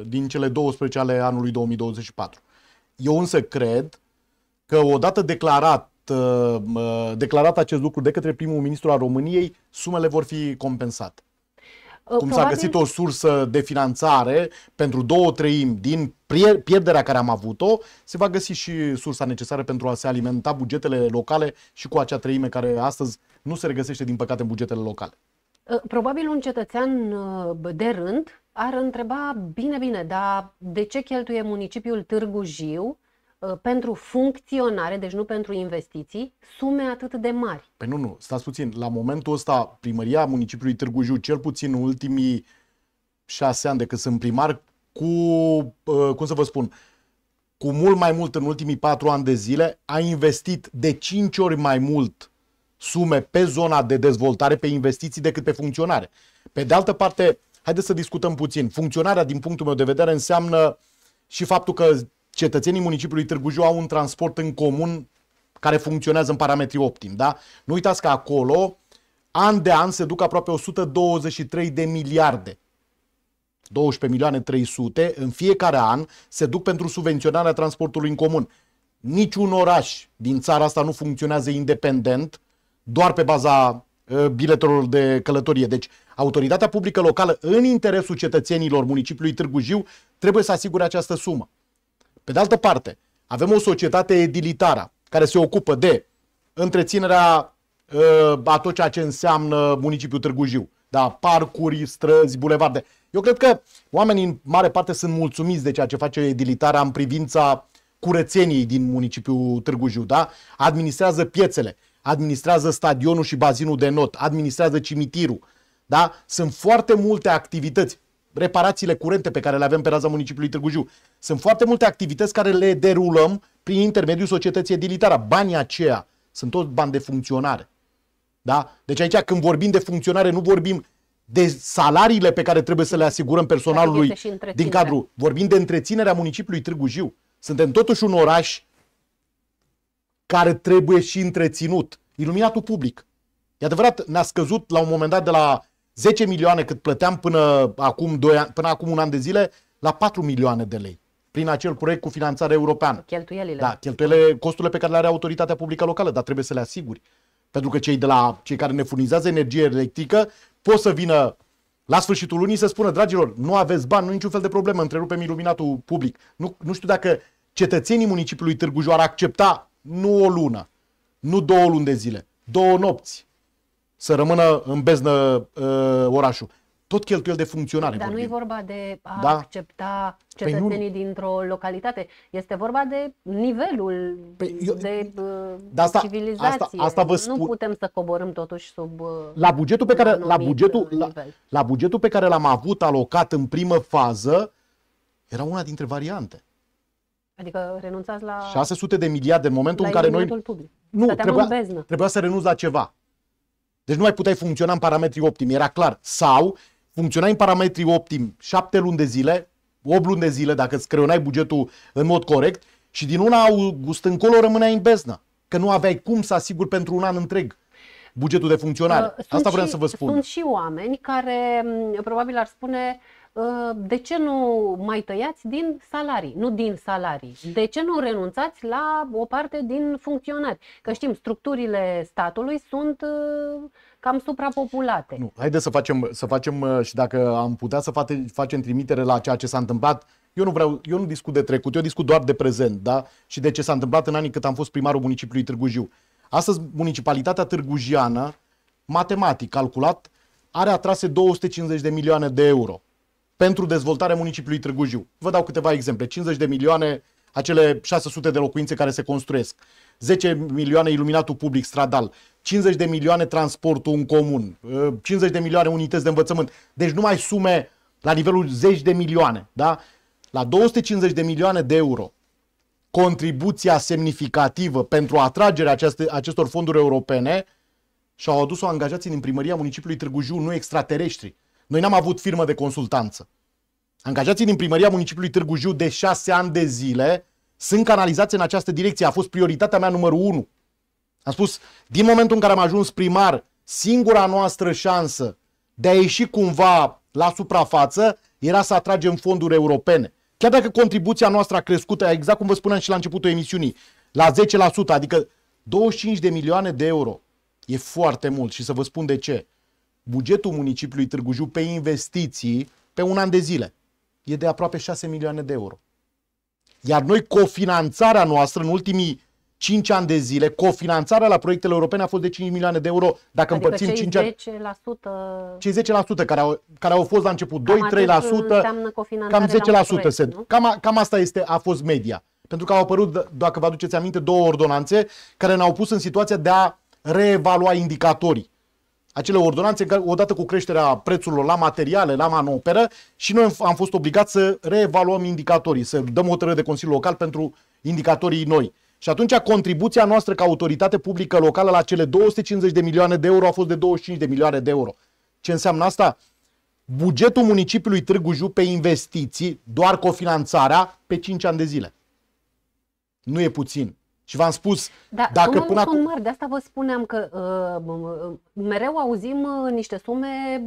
din cele 12 ale anului 2024. Eu însă cred că odată declarat uh, declarat acest lucru de către primul ministru al României, sumele vor fi compensate. Uh, Cum s-a găsit o sursă de finanțare pentru două treimi din pierderea care am avut-o, se va găsi și sursa necesară pentru a se alimenta bugetele locale și cu acea treime care astăzi nu se regăsește, din păcate, în bugetele locale. Uh, probabil un cetățean uh, de rând ar întreba, bine, bine, dar de ce cheltuie municipiul Târgu Jiu Uh, pentru funcționare, deci nu pentru investiții, sume atât de mari. Păi nu, nu, stați puțin. La momentul ăsta, primăria municipiului Târgu Jiu, cel puțin în ultimii șase ani de când sunt primar, cu, uh, cum să vă spun, cu mult mai mult în ultimii patru ani de zile, a investit de cinci ori mai mult sume pe zona de dezvoltare, pe investiții, decât pe funcționare. Pe de altă parte, haideți să discutăm puțin. Funcționarea, din punctul meu de vedere, înseamnă și faptul că cetățenii municipiului Târgu Jiu au un transport în comun care funcționează în parametri optim. Da? Nu uitați că acolo, an de an, se duc aproape 123 de miliarde 12 milioane 300 în fiecare an se duc pentru subvenționarea transportului în comun. Niciun oraș din țara asta nu funcționează independent, doar pe baza uh, biletelor de călătorie. Deci, autoritatea publică locală, în interesul cetățenilor municipiului Târgu Jiu, trebuie să asigure această sumă. Pe de altă parte, avem o societate edilitară care se ocupă de întreținerea uh, a tot ceea ce înseamnă municipiul Târgu Jiu. Da, parcuri, străzi, bulevarde. Eu cred că oamenii în mare parte sunt mulțumiți de ceea ce face edilitarea în privința curățeniei din municipiul Târgu Jiu, da? Administrează piețele, administrează stadionul și bazinul de not, administrează cimitirul, da? Sunt foarte multe activități reparațiile curente pe care le avem pe raza municipiului Târgu Jiu. Sunt foarte multe activități care le derulăm prin intermediul societății edilitare. Banii aceia sunt tot bani de funcționare. Da? Deci aici când vorbim de funcționare nu vorbim de salariile pe care trebuie să le asigurăm personalului din cadrul. Vorbim de întreținerea municipiului Târgu Jiu. Suntem totuși un oraș care trebuie și întreținut. Iluminatul public. E adevărat, ne-a scăzut la un moment dat de la 10 milioane cât plăteam până acum, 2 ani, până acum un an de zile, la 4 milioane de lei prin acel proiect cu finanțare europeană. Cheltuielile. Da, cheltuielile, costurile pe care le are autoritatea publică locală, dar trebuie să le asiguri. Pentru că cei de la cei care ne furnizează energie electrică pot să vină la sfârșitul lunii să spună, dragilor, nu aveți bani, nu niciun fel de problemă, întrerupem iluminatul public. Nu, nu știu dacă cetățenii municipiului Târgu Jiu ar accepta nu o lună, nu două luni de zile, două nopți, să rămână în beznă uh, orașul. Tot cheltuiel de funcționare. Dar vorbim. nu e vorba de a da? accepta păi cetățenii păi dintr-o localitate. Este vorba de nivelul păi eu... de uh, de asta, civilizație. Asta, asta vă spun. Nu putem să coborâm totuși sub uh, la bugetul pe care la bugetul uh, la, la bugetul pe care l-am avut alocat în primă fază era una dintre variante. Adică renunțați la 600 de miliarde în momentul în care noi public. nu trebuia, în trebuia să renunț la ceva. Deci nu mai puteai funcționa în parametrii optimi, era clar. Sau funcționai în parametrii optimi 7 luni de zile, 8 luni de zile, dacă îți creionai bugetul în mod corect, și din 1 august încolo rămâneai în beznă, că nu aveai cum să asiguri pentru un an întreg bugetul de funcționare. Uh, Asta vreau și, să vă spun. Sunt și oameni care mm, probabil ar spune uh, Ă, de ce nu mai tăiați din salarii, nu din salarii? De ce nu renunțați la o parte din funcționari? Că știm, structurile statului sunt ă, cam suprapopulate. Nu, haideți să facem, să facem ă, și dacă am putea să facem trimitere la ceea ce s-a întâmplat eu nu vreau, eu nu discut de trecut, eu discut doar de prezent, da? Și de ce s-a întâmplat în anii cât am fost primarul municipiului Târgu Jiu. Astăzi, municipalitatea târgujiană, matematic calculat, are atrase 250 de milioane de euro pentru dezvoltarea municipiului Târgu Jiu. Vă dau câteva exemple. 50 de milioane, acele 600 de locuințe care se construiesc. 10 milioane iluminatul public stradal, 50 de milioane transportul în comun, 50 uh, de milioane unități de învățământ. Deci numai sume la nivelul 10 de milioane, da? La 250 de milioane de euro, contribuția semnificativă pentru atragerea aceste, acestor fonduri europene și-au adus-o angajații din primăria municipiului Târgu Jiu, nu extraterestri. Noi n-am avut firmă de consultanță. Angajații din primăria municipiului Târgu Jiu de șase ani de zile sunt canalizați în această direcție. A fost prioritatea mea numărul unu. Am spus, din momentul în care am ajuns primar, singura noastră șansă de a ieși cumva la suprafață era să atragem fonduri europene. Chiar dacă contribuția noastră a crescut, exact cum vă spuneam și la începutul emisiunii, la 10%, adică 25 de milioane de euro. E foarte mult și să vă spun de ce bugetul municipiului Târgu Jiu pe investiții pe un an de zile e de aproape 6 milioane de euro. Iar noi cofinanțarea noastră în ultimii 5 ani de zile, cofinanțarea la proiectele europene a fost de 5 milioane de euro, dacă adică împărțim cei 5 ani. 10%... Cei 10% care au, care au fost la început, 2-3%, cam 10%. La Proiect, se, cam, cam asta este, a fost media. Pentru că au apărut, dacă vă aduceți aminte, două ordonanțe care ne-au pus în situația de a reevalua indicatorii acele ordonanțe odată cu creșterea prețurilor la materiale, la manoperă și noi am fost obligați să reevaluăm indicatorii, să dăm o de Consiliu Local pentru indicatorii noi. Și atunci contribuția noastră ca autoritate publică locală la cele 250 de milioane de euro a fost de 25 de milioane de euro. Ce înseamnă asta? Bugetul municipiului Târgu Jiu pe investiții, doar cofinanțarea, pe 5 ani de zile. Nu e puțin. Și v-am spus, da, dacă până acum... mari, de asta vă spuneam că uh, mereu auzim uh, niște sume,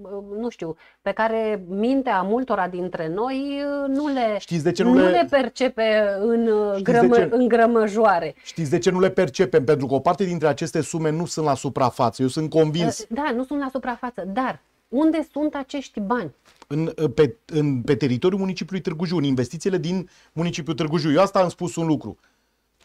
uh, nu știu, pe care mintea multora dintre noi uh, nu le, Știți de ce nu, nu le... le percepe în, uh, grămă, ce... în grămăjoare. Știți de ce nu le percepem? Pentru că o parte dintre aceste sume nu sunt la suprafață, eu sunt convins. Uh, da, nu sunt la suprafață, dar unde sunt acești bani? în, uh, pe, în, pe teritoriul municipiului Târgu Jiu, în investițiile din municipiul Târgu Jiu. Eu asta am spus un lucru.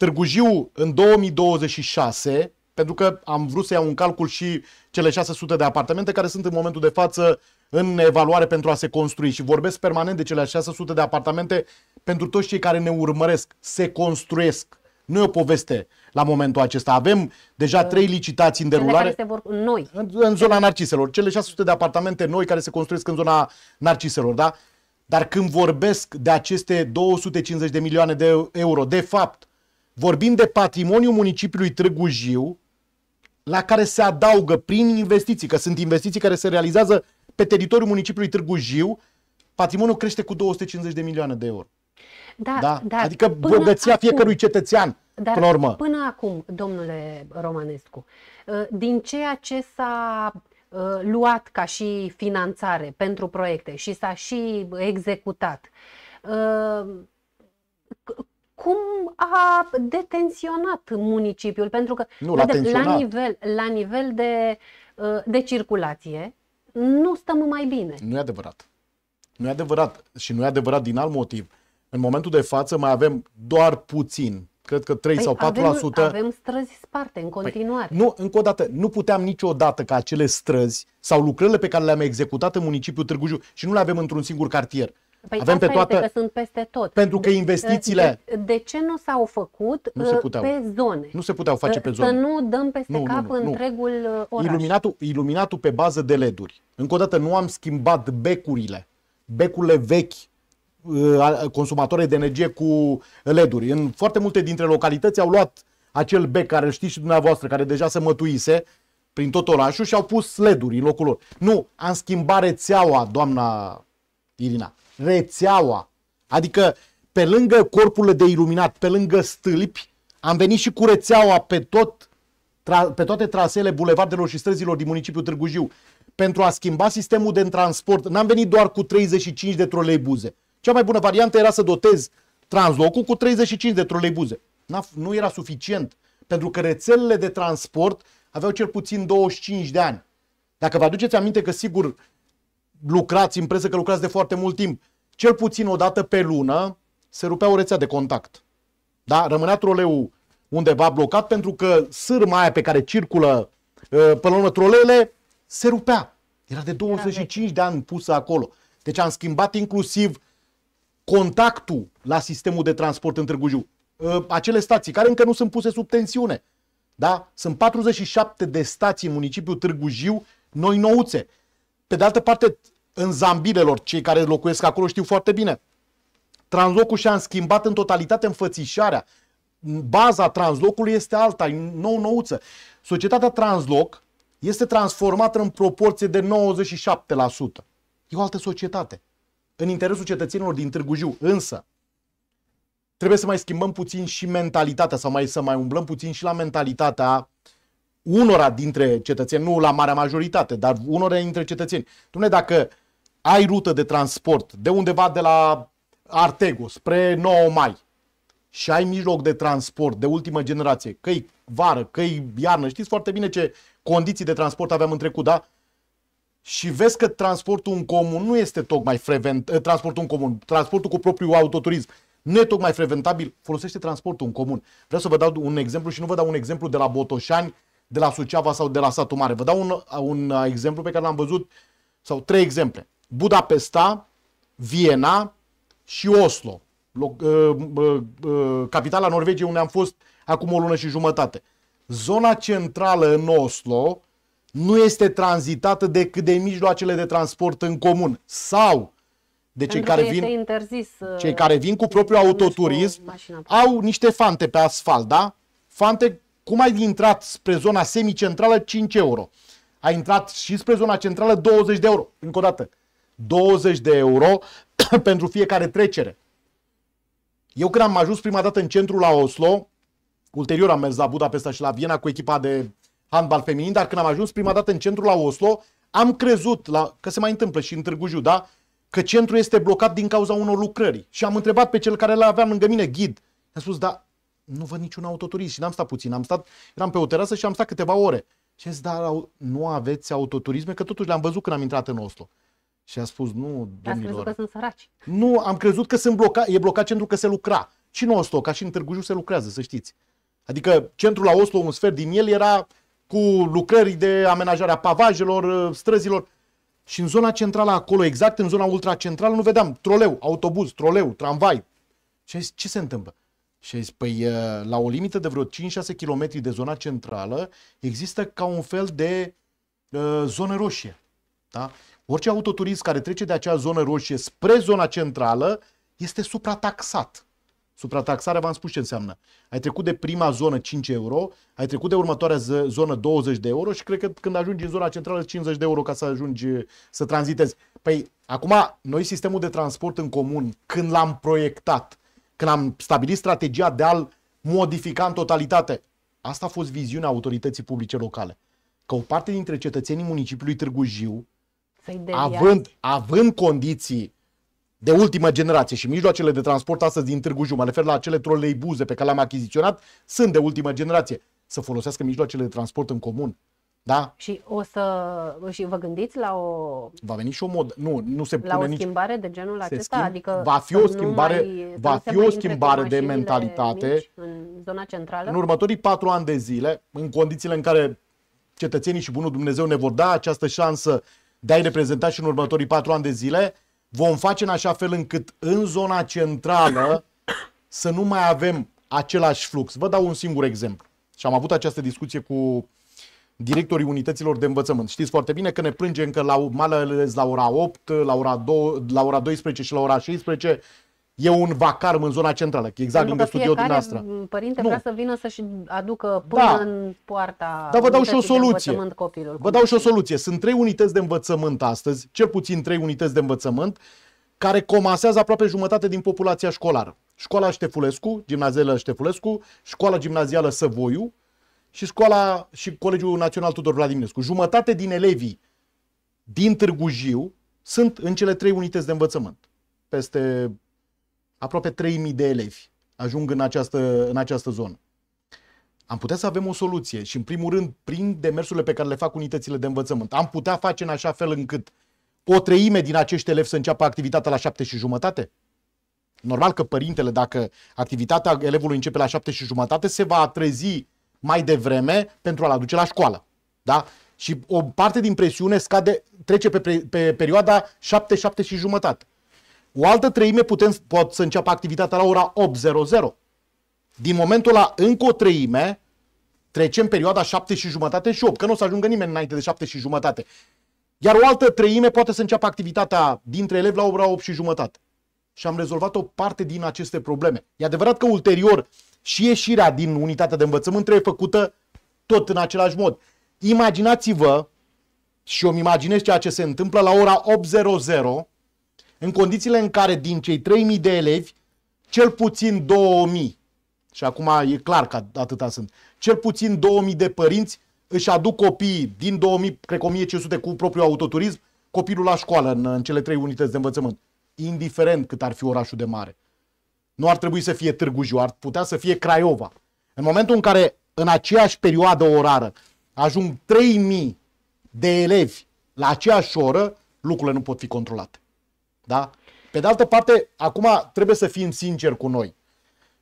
Târgu Jiu în 2026, pentru că am vrut să iau un calcul și cele 600 de apartamente care sunt în momentul de față în evaluare pentru a se construi și vorbesc permanent de cele 600 de apartamente pentru toți cei care ne urmăresc, se construiesc. Nu e o poveste la momentul acesta. Avem deja trei licitații în derulare. Care se vor noi. În, în zona narciselor. Cele 600 de apartamente noi care se construiesc în zona narciselor, da? Dar când vorbesc de aceste 250 de milioane de euro, de fapt, Vorbim de patrimoniul municipiului Târgu Jiu, la care se adaugă prin investiții, că sunt investiții care se realizează pe teritoriul municipiului Târgu Jiu, patrimoniul crește cu 250 de milioane de euro. Da, da? da adică bogăția acum, fiecărui cetățean, dar până, urmă. până acum, domnule Romanescu, ă, din ceea ce s-a ă, luat ca și finanțare pentru proiecte și s-a și executat, ă, cum a detenționat municipiul, pentru că nu, vede, la, nivel, la nivel de, uh, de circulație nu stăm mai bine. Nu e adevărat. Nu e adevărat și nu e adevărat din alt motiv. În momentul de față mai avem doar puțin, cred că 3 păi sau 4%. Avem, avem străzi sparte în păi continuare. Păi, nu, încă o dată, nu puteam niciodată ca acele străzi sau lucrările pe care le-am executat în municipiul Târgu Jiu și nu le avem într-un singur cartier Păi Avem pe toată... că sunt peste tot. Pentru că investițiile... De, de ce nu s-au făcut nu uh, se puteau. pe zone? Nu se puteau face pe zone. Să nu dăm peste nu, cap nu, nu, întregul uh, oraș. Iluminatul, iluminatul pe bază de leduri. Încă o dată, nu am schimbat becurile. Becurile vechi uh, consumatoare de energie cu leduri. În foarte multe dintre localități au luat acel bec care știți și dumneavoastră, care deja se mătuise prin tot orașul și au pus leduri în locul lor. Nu, am schimbat rețeaua, doamna Irina rețeaua. Adică pe lângă corpul de iluminat, pe lângă stâlpi, am venit și cu rețeaua pe, tot, tra- pe toate traseele bulevardelor și străzilor din municipiul Târgu Jiu pentru a schimba sistemul de transport. N-am venit doar cu 35 de troleibuze. Cea mai bună variantă era să dotez translocul cu 35 de troleibuze. nu era suficient, pentru că rețelele de transport aveau cel puțin 25 de ani. Dacă vă aduceți aminte că sigur lucrați în presă, că lucrați de foarte mult timp, cel puțin o dată pe lună se rupea o rețea de contact. Da? Rămânea troleul undeva blocat pentru că sârma aia pe care circulă ă, pe la trolele se rupea. Era de 25 de ani pusă acolo. Deci am schimbat inclusiv contactul la sistemul de transport în Târgu Jiu. Ă, acele stații care încă nu sunt puse sub tensiune. Da? Sunt 47 de stații în municipiul Târgu Jiu, noi nouțe. Pe de altă parte, în zambilelor, cei care locuiesc acolo știu foarte bine. Translocul și-a schimbat în totalitate înfățișarea. Baza translocului este alta, e nou nouță. Societatea transloc este transformată în proporție de 97%. E o altă societate. În interesul cetățenilor din Târgu Jiu. Însă, trebuie să mai schimbăm puțin și mentalitatea sau mai să mai umblăm puțin și la mentalitatea unora dintre cetățeni, nu la marea majoritate, dar unora dintre cetățeni. Dumnezeu, dacă ai rută de transport de undeva de la Artego spre 9 mai și ai mijloc de transport de ultimă generație, că vară, că iarnă, știți foarte bine ce condiții de transport aveam în trecut, da? Și vezi că transportul în comun nu este tocmai frevent, ă, transportul în comun, transportul cu propriul autoturism nu e tocmai frecventabil, folosește transportul în comun. Vreau să vă dau un exemplu și nu vă dau un exemplu de la Botoșani, de la Suceava sau de la Satu Mare. Vă dau un, un uh, exemplu pe care l-am văzut, sau trei exemple. Budapesta, Viena și Oslo, loc, uh, uh, uh, capitala Norvegiei unde am fost acum o lună și jumătate. Zona centrală în Oslo nu este tranzitată decât de mijloacele de transport în comun sau de cei care, vin, interzis, ă, cei care vin cu propriul autoturism cu au niște fante pe asfalt, da? Fante, cum ai intrat spre zona semicentrală 5 euro? Ai intrat și spre zona centrală 20 de euro. Încă o dată, 20 de euro pentru fiecare trecere. Eu când am ajuns prima dată în centru la Oslo, ulterior am mers la Budapesta și la Viena cu echipa de handbal feminin, dar când am ajuns prima dată în centru la Oslo, am crezut la, că se mai întâmplă și în Târgu da? că centrul este blocat din cauza unor lucrări. Și am întrebat pe cel care l-aveam lângă mine, ghid. a spus, da, nu văd niciun autoturism. Și n-am stat puțin, am stat, eram pe o terasă și am stat câteva ore. Și zis, dar nu aveți autoturisme? Că totuși le-am văzut când am intrat în Oslo. Și am spus, nu, domnilor. Crezut că sunt săraci. Nu, am crezut că sunt bloca, e blocat centrul că se lucra. Și nu Oslo, ca și în Târgu Jiu se lucrează, să știți. Adică centrul la Oslo, un sfert din el era cu lucrări de amenajare a pavajelor, străzilor. Și în zona centrală acolo, exact în zona ultracentrală, nu vedeam troleu, autobuz, troleu, tramvai. Și zis, ce se întâmplă? Și zis, păi la o limită de vreo 5-6 km de zona centrală există ca un fel de uh, zonă roșie. Da? Orice autoturist care trece de acea zonă roșie spre zona centrală este suprataxat. Suprataxarea, v-am spus ce înseamnă. Ai trecut de prima zonă 5 euro, ai trecut de următoarea zonă 20 de euro și cred că când ajungi în zona centrală 50 de euro ca să ajungi să tranzitezi. Păi, acum, noi sistemul de transport în comun, când l-am proiectat, când am stabilit strategia de a-l modifica în totalitate, asta a fost viziunea autorității publice locale. Că o parte dintre cetățenii municipiului Târgu Jiu având, având condiții de ultimă generație și mijloacele de transport astăzi din Târgu Jiu, mă refer la acele troleibuze pe care le-am achiziționat, sunt de ultimă generație, să folosească mijloacele de transport în comun. Da? Și o să și vă gândiți la o va veni și o mod, nu, nu se la pune o schimbare nici... de genul se acesta, schimb... adică va fi o schimbare, mai, va fi o schimbare de mentalitate în zona centrală. În următorii patru ani de zile, în condițiile în care cetățenii și bunul Dumnezeu ne vor da această șansă de a-i reprezenta și în următorii patru ani de zile, vom face în așa fel încât în zona centrală să nu mai avem același flux. Vă dau un singur exemplu. Și am avut această discuție cu directorii unităților de învățământ. Știți foarte bine că ne plângem că la, mai ales la ora 8, la ora, 2, la ora 12 și la ora 16 E un vacarm în zona centrală, exact Pentru lângă studioul dumneavoastră. părinte nu. vrea să vină să-și aducă da. până da. în poarta da, vă dau și o soluție. Copilul, vă dau și o soluție. Sunt trei unități de învățământ astăzi, cel puțin trei unități de învățământ, care comasează aproape jumătate din populația școlară. Școala Ștefulescu, gimnazială Ștefulescu, școala gimnazială Săvoiu și școala și Colegiul Național Tudor Vladimirescu. Jumătate din elevii din Târgu Jiu sunt în cele trei unități de învățământ. Peste aproape 3.000 de elevi ajung în această, în această zonă. Am putea să avem o soluție și, în primul rând, prin demersurile pe care le fac unitățile de învățământ, am putea face în așa fel încât o treime din acești elevi să înceapă activitatea la șapte și jumătate? Normal că părintele, dacă activitatea elevului începe la șapte și jumătate, se va trezi mai devreme pentru a-l aduce la școală. Da? Și o parte din presiune scade, trece pe, pe perioada 7-7 și jumătate. O altă treime putem, pot să înceapă activitatea la ora 8.00. Din momentul la încă o treime, trecem perioada 7 și jumătate și 8, că nu o să ajungă nimeni înainte de 7 și jumătate. Iar o altă treime poate să înceapă activitatea dintre elevi la ora 8 și jumătate. Și am rezolvat o parte din aceste probleme. E adevărat că ulterior și ieșirea din unitatea de învățământ trebuie făcută tot în același mod. Imaginați-vă și eu îmi imaginez ceea ce se întâmplă la ora 8.00 în condițiile în care din cei 3.000 de elevi, cel puțin 2.000, și acum e clar că atâta sunt, cel puțin 2.000 de părinți își aduc copiii din 2000, cred că 1500 cu propriul autoturism, copilul la școală în, în cele trei unități de învățământ, indiferent cât ar fi orașul de mare. Nu ar trebui să fie Târgu Jiu, ar putea să fie Craiova. În momentul în care în aceeași perioadă orară ajung 3000 de elevi la aceeași oră, lucrurile nu pot fi controlate. Da? Pe de altă parte, acum trebuie să fim sinceri cu noi.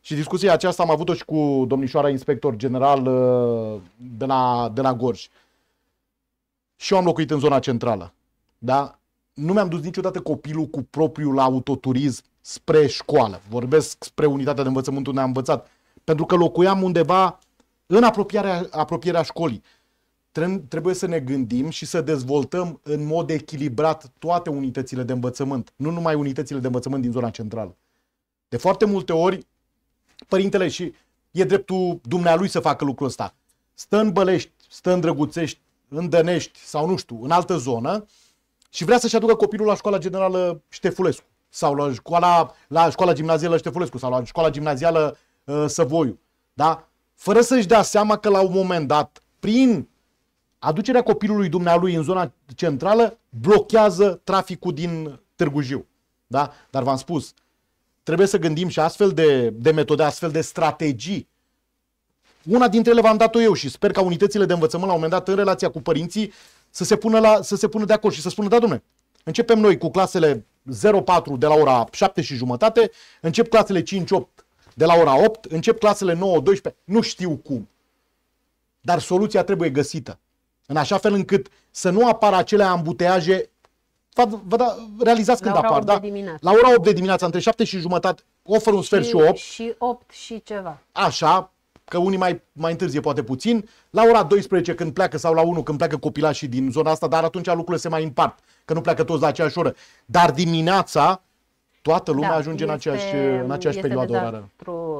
Și discuția aceasta am avut-o și cu domnișoara inspector general uh, de la, de la Gorj. Și eu am locuit în zona centrală. Da? Nu mi-am dus niciodată copilul cu propriul autoturism spre școală. Vorbesc spre unitatea de învățământ unde am învățat. Pentru că locuiam undeva în apropierea, apropierea școlii trebuie să ne gândim și să dezvoltăm în mod echilibrat toate unitățile de învățământ, nu numai unitățile de învățământ din zona centrală. De foarte multe ori, părintele și e dreptul dumnealui să facă lucrul ăsta. Stă în Bălești, stă în Drăguțești, în Dănești sau nu știu, în altă zonă și vrea să-și aducă copilul la școala generală Ștefulescu sau la școala, la școala gimnazială Ștefulescu sau la școala gimnazială uh, Săvoiu. Da? Fără să-și dea seama că la un moment dat, prin aducerea copilului dumnealui în zona centrală blochează traficul din Târgu Jiu. Da? Dar v-am spus, trebuie să gândim și astfel de, de metode, astfel de strategii. Una dintre ele v-am dat-o eu și sper ca unitățile de învățământ la un moment dat în relația cu părinții să se pună, la, să se pună de acord și să spună, da, domne, începem noi cu clasele 04 de la ora 7 și jumătate, încep clasele 5-8 de la ora 8, încep clasele 9-12, nu știu cum. Dar soluția trebuie găsită. În așa fel încât să nu apară acele ambuteaje vă, vă da, realizați când apar, da? Dimineața. La ora 8 de dimineața, între 7 și jumătate, ofer un sfert și, și 8. Și 8 și ceva. Așa, că unii mai, mai întârzie poate puțin, la ora 12 când pleacă sau la 1 când pleacă copilașii din zona asta, dar atunci lucrurile se mai împart, că nu pleacă toți la aceeași oră. Dar dimineața, toată lumea da, ajunge este, în aceeași, în aceeași perioadă orară.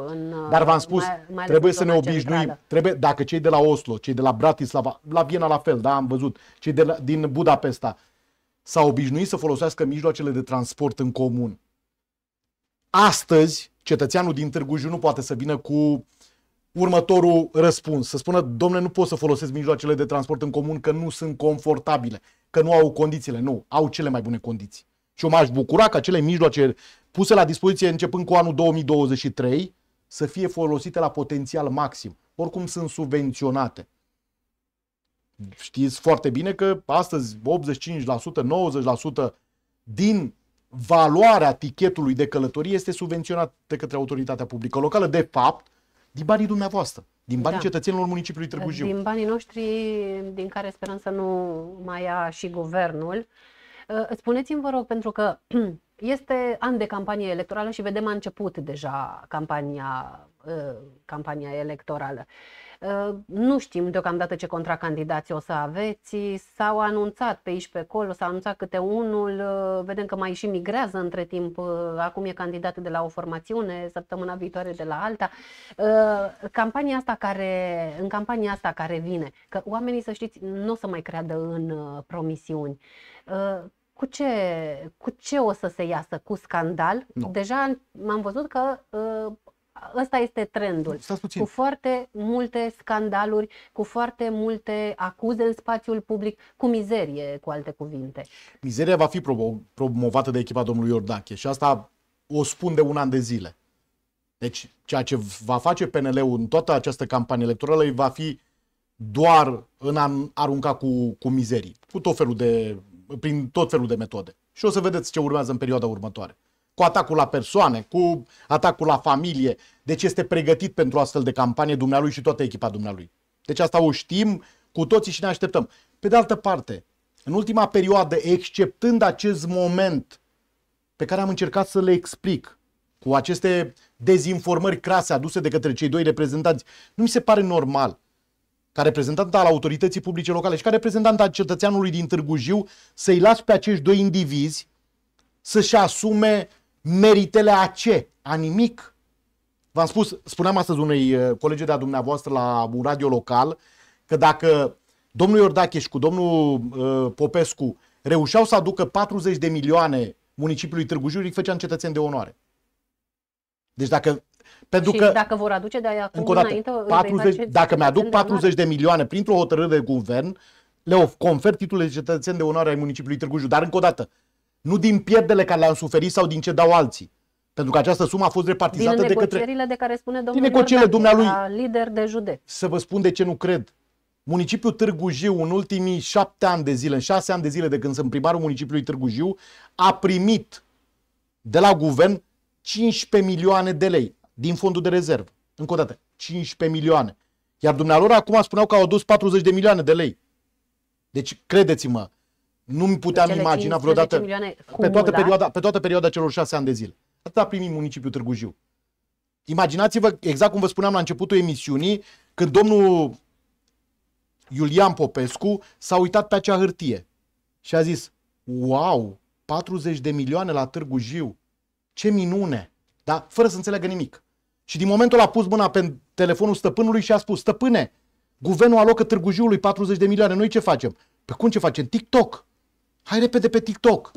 În, Dar v-am uh, spus, mai, mai trebuie să ne obișnuim. Trebuie, dacă cei de la Oslo, cei de la Bratislava, la Viena la fel, da, am văzut, cei de la, din Budapesta, s-au obișnuit să folosească mijloacele de transport în comun. Astăzi, cetățeanul din Târgu Jiu nu poate să vină cu următorul răspuns. Să spună, domnule, nu pot să folosesc mijloacele de transport în comun că nu sunt confortabile, că nu au condițiile. Nu, au cele mai bune condiții. Și eu m-aș bucura că acele mijloace puse la dispoziție începând cu anul 2023 să fie folosite la potențial maxim. Oricum sunt subvenționate. Știți foarte bine că astăzi 85%, 90% din valoarea tichetului de călătorie este subvenționat de către autoritatea publică locală, de fapt, din banii dumneavoastră, din banii da. cetățenilor municipiului Târgu Jiu. Din banii noștri, din care sperăm să nu mai ia și guvernul, uh, Uh, spuneți-mi, vă rog, pentru că este an de campanie electorală și vedem a început deja campania, uh, campania electorală. Uh, nu știm deocamdată ce contracandidați o să aveți, s-au anunțat pe aici pe acolo, s-a anunțat câte unul, vedem că mai și migrează între timp, acum e candidat de la o formațiune, săptămâna viitoare de la alta. Campania asta care, în campania asta care vine, că oamenii să știți, nu o să mai creadă în promisiuni cu ce, cu ce o să se iasă? Cu scandal? Nu. Deja m-am văzut că uh, ăsta este trendul. Cu foarte multe scandaluri, cu foarte multe acuze în spațiul public, cu mizerie, cu alte cuvinte. Mizeria va fi promovată de echipa domnului Iordache și asta o spun de un an de zile. Deci ceea ce va face PNL-ul în toată această campanie electorală va fi doar în a arunca cu, cu mizerii, cu tot felul de prin tot felul de metode. Și o să vedeți ce urmează în perioada următoare. Cu atacul la persoane, cu atacul la familie. Deci este pregătit pentru astfel de campanie dumnealui și toată echipa dumnealui. Deci asta o știm cu toții și ne așteptăm. Pe de altă parte, în ultima perioadă, exceptând acest moment pe care am încercat să le explic, cu aceste dezinformări crase aduse de către cei doi reprezentanți, nu mi se pare normal ca reprezentant al autorității publice locale și ca reprezentant al cetățeanului din Târgu Jiu, să-i las pe acești doi indivizi să-și asume meritele a ce? A nimic. V-am spus, spuneam astăzi unei uh, colege de-a dumneavoastră la un radio local, că dacă domnul Iordache și cu domnul uh, Popescu reușeau să aducă 40 de milioane municipiului Târgu Jiu, îi făceam cetățeni de onoare. Deci dacă pentru și că dacă vor aduce de aia acum încă o dată, înainte, 40, face dacă mi-aduc 40 de, de milioane printr-o hotărâre de guvern, le confer titlul de cetățen de onoare ai municipiului Târgu Jiu. Dar încă o dată, nu din pierdele care le-am suferit sau din ce dau alții. Pentru că această sumă a fost repartizată de către... din de care spune domnul din negocierile dumnealui, lider de județ. Să vă spun de ce nu cred. Municipiul Târgu Jiu în ultimii șapte ani de zile, în șase ani de zile de când sunt primarul municipiului Târgu Jiu, a primit de la guvern 15 milioane de lei din fondul de rezervă. Încă o dată, 15 milioane. Iar dumnealor acum spuneau că au adus 40 de milioane de lei. Deci, credeți-mă, nu-mi deci puteam imagina vreodată pe toată, perioada, pe toată perioada celor șase ani de zile. a primim municipiul Târgu Jiu. Imaginați-vă, exact cum vă spuneam la începutul emisiunii, când domnul Iulian Popescu s-a uitat pe acea hârtie și a zis, wow, 40 de milioane la Târgu Jiu, ce minune, da? fără să înțeleagă nimic. Și din momentul a pus mâna pe telefonul stăpânului și a spus, stăpâne, guvernul alocă Târgu Jiului 40 de milioane, noi ce facem? Pe cum ce facem? TikTok. Hai repede pe TikTok.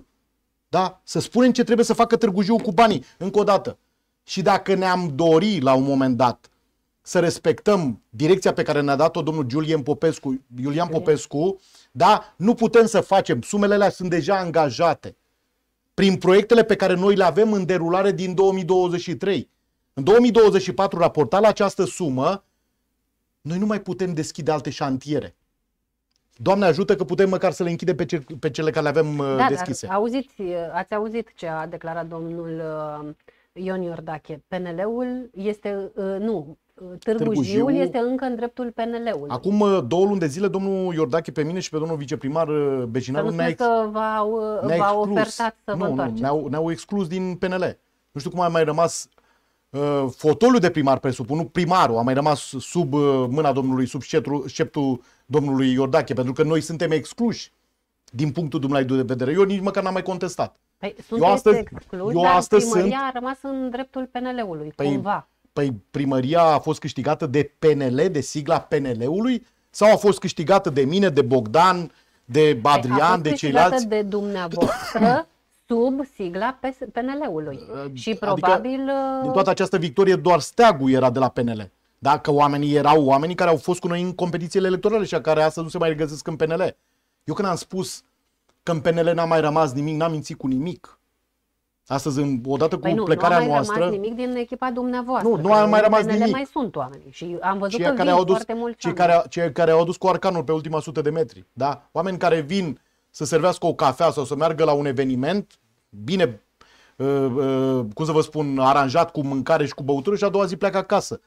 Da? Să spunem ce trebuie să facă Târgu Jiu cu banii. Încă o dată. Și dacă ne-am dori la un moment dat să respectăm direcția pe care ne-a dat-o domnul Julian Popescu, Iulian Popescu, da? nu putem să facem. Sumele alea sunt deja angajate prin proiectele pe care noi le avem în derulare din 2023. În 2024, raportat la această sumă, noi nu mai putem deschide alte șantiere. Doamne ajută că putem măcar să le închidem pe, ce, pe cele care le avem uh, da, deschise. Dar auziți, uh, ați auzit ce a declarat domnul uh, Ion Iordache. PNL-ul este, nu, Târgu, Târgu Jiu este încă în dreptul PNL-ului. Acum două luni de zile, domnul Iordache pe mine și pe domnul viceprimar Bejinaru ne-a, ex- au ne au ofertat să nu, vă întoarceți. Nu, ne-au, ne exclus din PNL. Nu știu cum a mai rămas Uh, fotolul de primar, presupun, nu primarul, a mai rămas sub uh, mâna domnului, sub sceptru, sceptul domnului Iordache, pentru că noi suntem excluși din punctul dumneavoastră de vedere. Eu nici măcar n-am mai contestat. Păi, eu astăzi, excluși, eu astăzi primăria sunt... a rămas în dreptul PNL-ului, păi, cumva. Păi primăria a fost câștigată de PNL, de sigla PNL-ului, sau a fost câștigată de mine, de Bogdan, de păi, Adrian, păi, de ceilalți? de dumneavoastră sub sigla PNL-ului. Ă, adică și probabil... Adică, din uh, toată această victorie, doar steagul era de la PNL. Dacă oamenii erau oamenii care au fost cu noi în competițiile electorale și care astăzi nu se mai regăsesc în PNL. Eu când am spus că în PNL n-a mai rămas nimic, n-am mințit cu nimic. Astăzi, în, odată cu păi nu, plecarea nu noastră... Nu mai rămas nimic din echipa dumneavoastră. Nu, nu a mai rămas PNL nimic. mai sunt oameni și am văzut cei că care vin au adus, foarte mulți cei care, cei care au adus cu arcanul pe ultima sută de metri. Da? Oameni care vin să servească o cafea sau să meargă la un eveniment bine, uh, uh, cum să vă spun, aranjat cu mâncare și cu băutură și a doua zi pleacă acasă.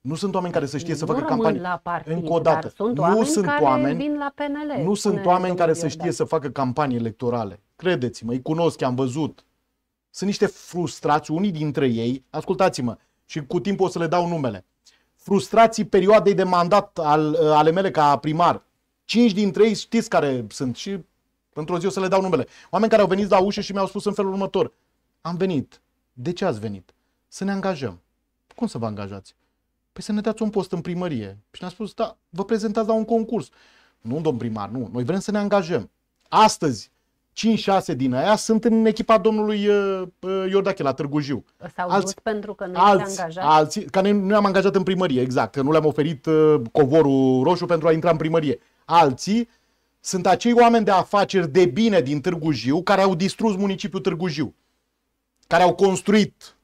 Nu sunt oameni care să știe nu să facă campanie. La partid, Încă o dată. Sunt nu sunt care oameni vin la PNL. Nu sunt oameni care să știe da. să facă campanii electorale. Credeți-mă, îi cunosc, i-am văzut. Sunt niște frustrați, unii dintre ei, ascultați-mă, și cu timpul o să le dau numele. Frustrații perioadei de mandat al, uh, ale mele ca primar. 5 din 3 știți care sunt și într-o zi o să le dau numele. Oameni care au venit la ușă și mi-au spus în felul următor. Am venit. De ce ați venit? Să ne angajăm. Cum să vă angajați? Păi să ne dați un post în primărie. Și ne-a spus, da, vă prezentați la un concurs. Nu, domn primar, nu. Noi vrem să ne angajăm. Astăzi, 5-6 din aia sunt în echipa domnului uh, uh Iordache la Târgu Jiu. S-au alți, dus pentru că nu alți, angajat. Alți, că noi, nu am angajat în primărie, exact, că nu le-am oferit uh, covorul roșu pentru a intra în primărie alții sunt acei oameni de afaceri de bine din Târgu Jiu care au distrus municipiul Târgu Jiu, care au construit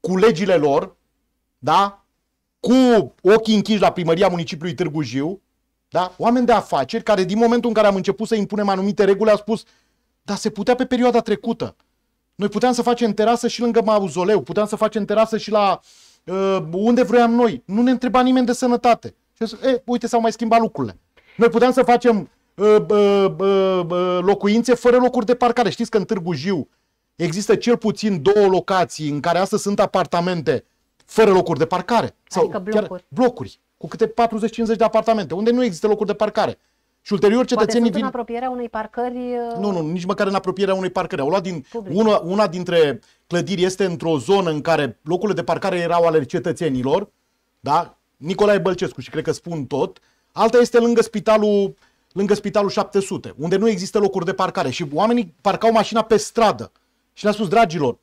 cu legile lor, da? cu ochii închiși la primăria municipiului Târgu Jiu, da? oameni de afaceri care din momentul în care am început să impunem anumite reguli au spus dar se putea pe perioada trecută. Noi puteam să facem terasă și lângă mauzoleu, puteam să facem terasă și la uh, unde vroiam noi. Nu ne întreba nimeni de sănătate. Și zis, e, eh, uite, s-au mai schimbat lucrurile. Noi puteam să facem uh, uh, uh, locuințe fără locuri de parcare. Știți că în Târgu Jiu există cel puțin două locații în care astăzi sunt apartamente fără locuri de parcare. Sau adică blocuri. Chiar blocuri cu câte 40-50 de apartamente, unde nu există locuri de parcare. Și ulterior cetățenii Poate sunt vin... în apropierea unei parcări... Uh, nu, nu, nici măcar în apropierea unei parcări. Au luat din... Una, una dintre clădiri este într-o zonă în care locurile de parcare erau ale cetățenilor, da? Nicolae Bălcescu și cred că spun tot, Alta este lângă spitalul, lângă spitalul 700, unde nu există locuri de parcare și oamenii parcau mașina pe stradă. Și le-a spus, dragilor,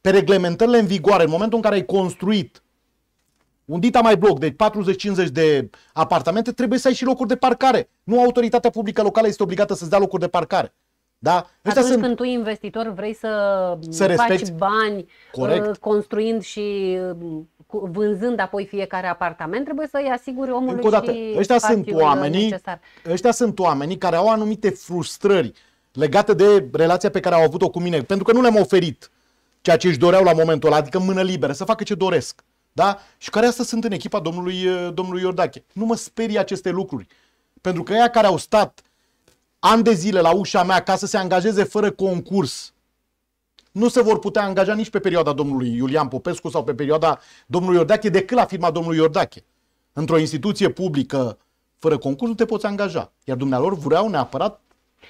pe reglementările în vigoare, în momentul în care ai construit un dita mai bloc de 40-50 de apartamente, trebuie să ai și locuri de parcare. Nu autoritatea publică locală este obligată să-ți dea locuri de parcare. Da? Atunci sunt... când tu investitor vrei să, să respecti. faci bani Corect. Uh, construind și uh, vânzând apoi fiecare apartament, trebuie să-i asiguri omului Încă o dată, și ăștia sunt oamenii, necesar. Ăștia sunt oamenii care au anumite frustrări legate de relația pe care au avut-o cu mine, pentru că nu le-am oferit ceea ce își doreau la momentul ăla, adică mână liberă, să facă ce doresc. Da? Și care astăzi sunt în echipa domnului, uh, domnului Iordache. Nu mă sperie aceste lucruri. Pentru că ea care au stat ani de zile la ușa mea ca să se angajeze fără concurs, nu se vor putea angaja nici pe perioada domnului Iulian Popescu sau pe perioada domnului Iordache decât la firma domnului Iordache. Într-o instituție publică fără concurs nu te poți angaja. Iar dumnealor vreau neapărat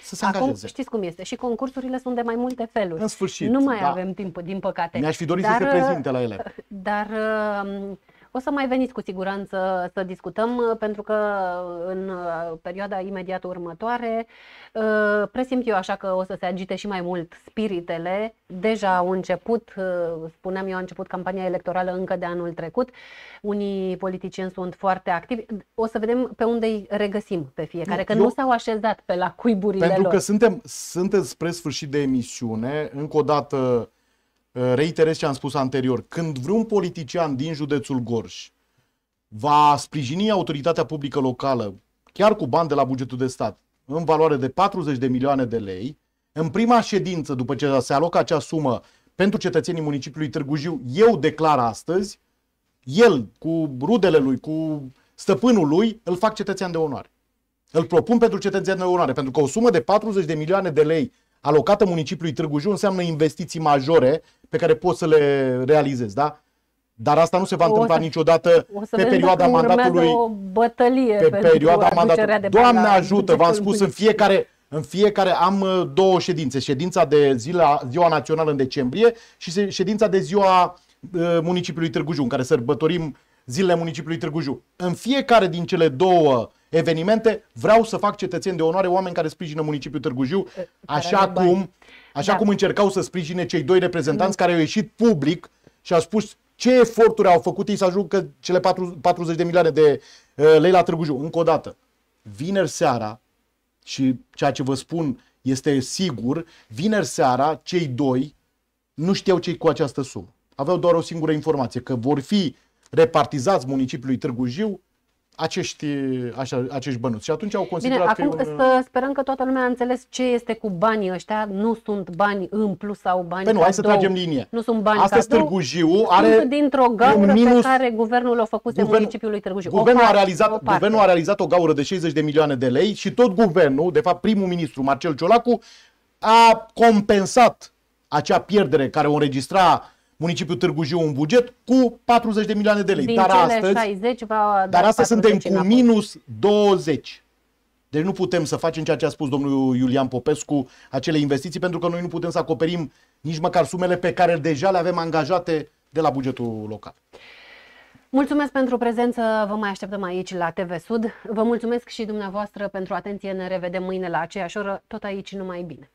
să se Acum, angajeze. știți cum este. Și concursurile sunt de mai multe feluri. În sfârșit. Nu mai da. avem timp, din păcate. Mi-aș fi dorit dar, să se prezinte uh, la ele. Dar uh, o să mai veniți cu siguranță să discutăm, uh, pentru că uh, în uh, perioada imediat următoare presimt eu așa că o să se agite și mai mult spiritele. Deja au început, spuneam eu, a început campania electorală încă de anul trecut. Unii politicieni sunt foarte activi. O să vedem pe unde îi regăsim pe fiecare, nu, că eu... nu s-au așezat pe la cuiburile pentru lor. Pentru că suntem, suntem spre sfârșit de emisiune. Încă o dată reiterez ce am spus anterior, când vreun politician din județul Gorj va sprijini autoritatea publică locală, chiar cu bani de la bugetul de stat, în valoare de 40 de milioane de lei, în prima ședință, după ce se alocă acea sumă pentru cetățenii municipiului Târgu Jiu, eu declar astăzi, el cu rudele lui, cu stăpânul lui, îl fac cetățean de onoare. Îl propun pentru cetățean de onoare, pentru că o sumă de 40 de milioane de lei alocată municipiului Târgu Jiu înseamnă investiții majore pe care poți să le realizezi, da? Dar asta nu se va o întâmpla să, niciodată pe perioada mandatului. O bătălie pe perioada mandatului. Doamne ajută, v-am spus în fiecare în fiecare am uh, două ședințe, ședința de zila, ziua națională în decembrie și ședința de ziua uh, municipiului Târgu Jiu, în care sărbătorim zilele municipiului Târgu Jiu. În fiecare din cele două evenimente, vreau să fac cetățeni de onoare, oameni care sprijină municipiul Târgu Jiu, eh, așa cum, așa da. cum încercau să sprijine cei doi reprezentanți mm. care au ieșit public și au spus ce eforturi au făcut ei să ajungă cele 40 de milioane de eh, lei la Târgu Jiu. Încă o dată, vineri seara, și ceea ce vă spun este sigur, vineri seara cei doi nu știau ce cu această sumă. Aveau doar o singură informație, că vor fi repartizați municipiului Târgu Jiu acești, așa, acești bănuți. Și atunci au considerat Bine, că acum un... să sperăm că toată lumea a înțeles ce este cu banii ăștia. Nu sunt bani în plus sau bani bine, păi nu, hai să tragem linie. Nu sunt bani Asta este Târgu Jiu are dintr-o gaură minus... pe care guvernul o făcuse Guvern... municipiului Târgu Jiu. Guvernul, parte, a realizat, o guvernul a realizat o gaură de 60 de milioane de lei și tot guvernul, de fapt primul ministru Marcel Ciolacu, a compensat acea pierdere care o înregistra municipiul Târgu Jiu un buget cu 40 de milioane de lei. Din dar astăzi, 60 va da dar astăzi suntem cu minus 20. Deci nu putem să facem ceea ce a spus domnul Iulian Popescu, acele investiții, pentru că noi nu putem să acoperim nici măcar sumele pe care deja le avem angajate de la bugetul local. Mulțumesc pentru prezență, vă mai așteptăm aici la TV Sud. Vă mulțumesc și dumneavoastră pentru atenție, ne revedem mâine la aceeași oră, tot aici, numai bine.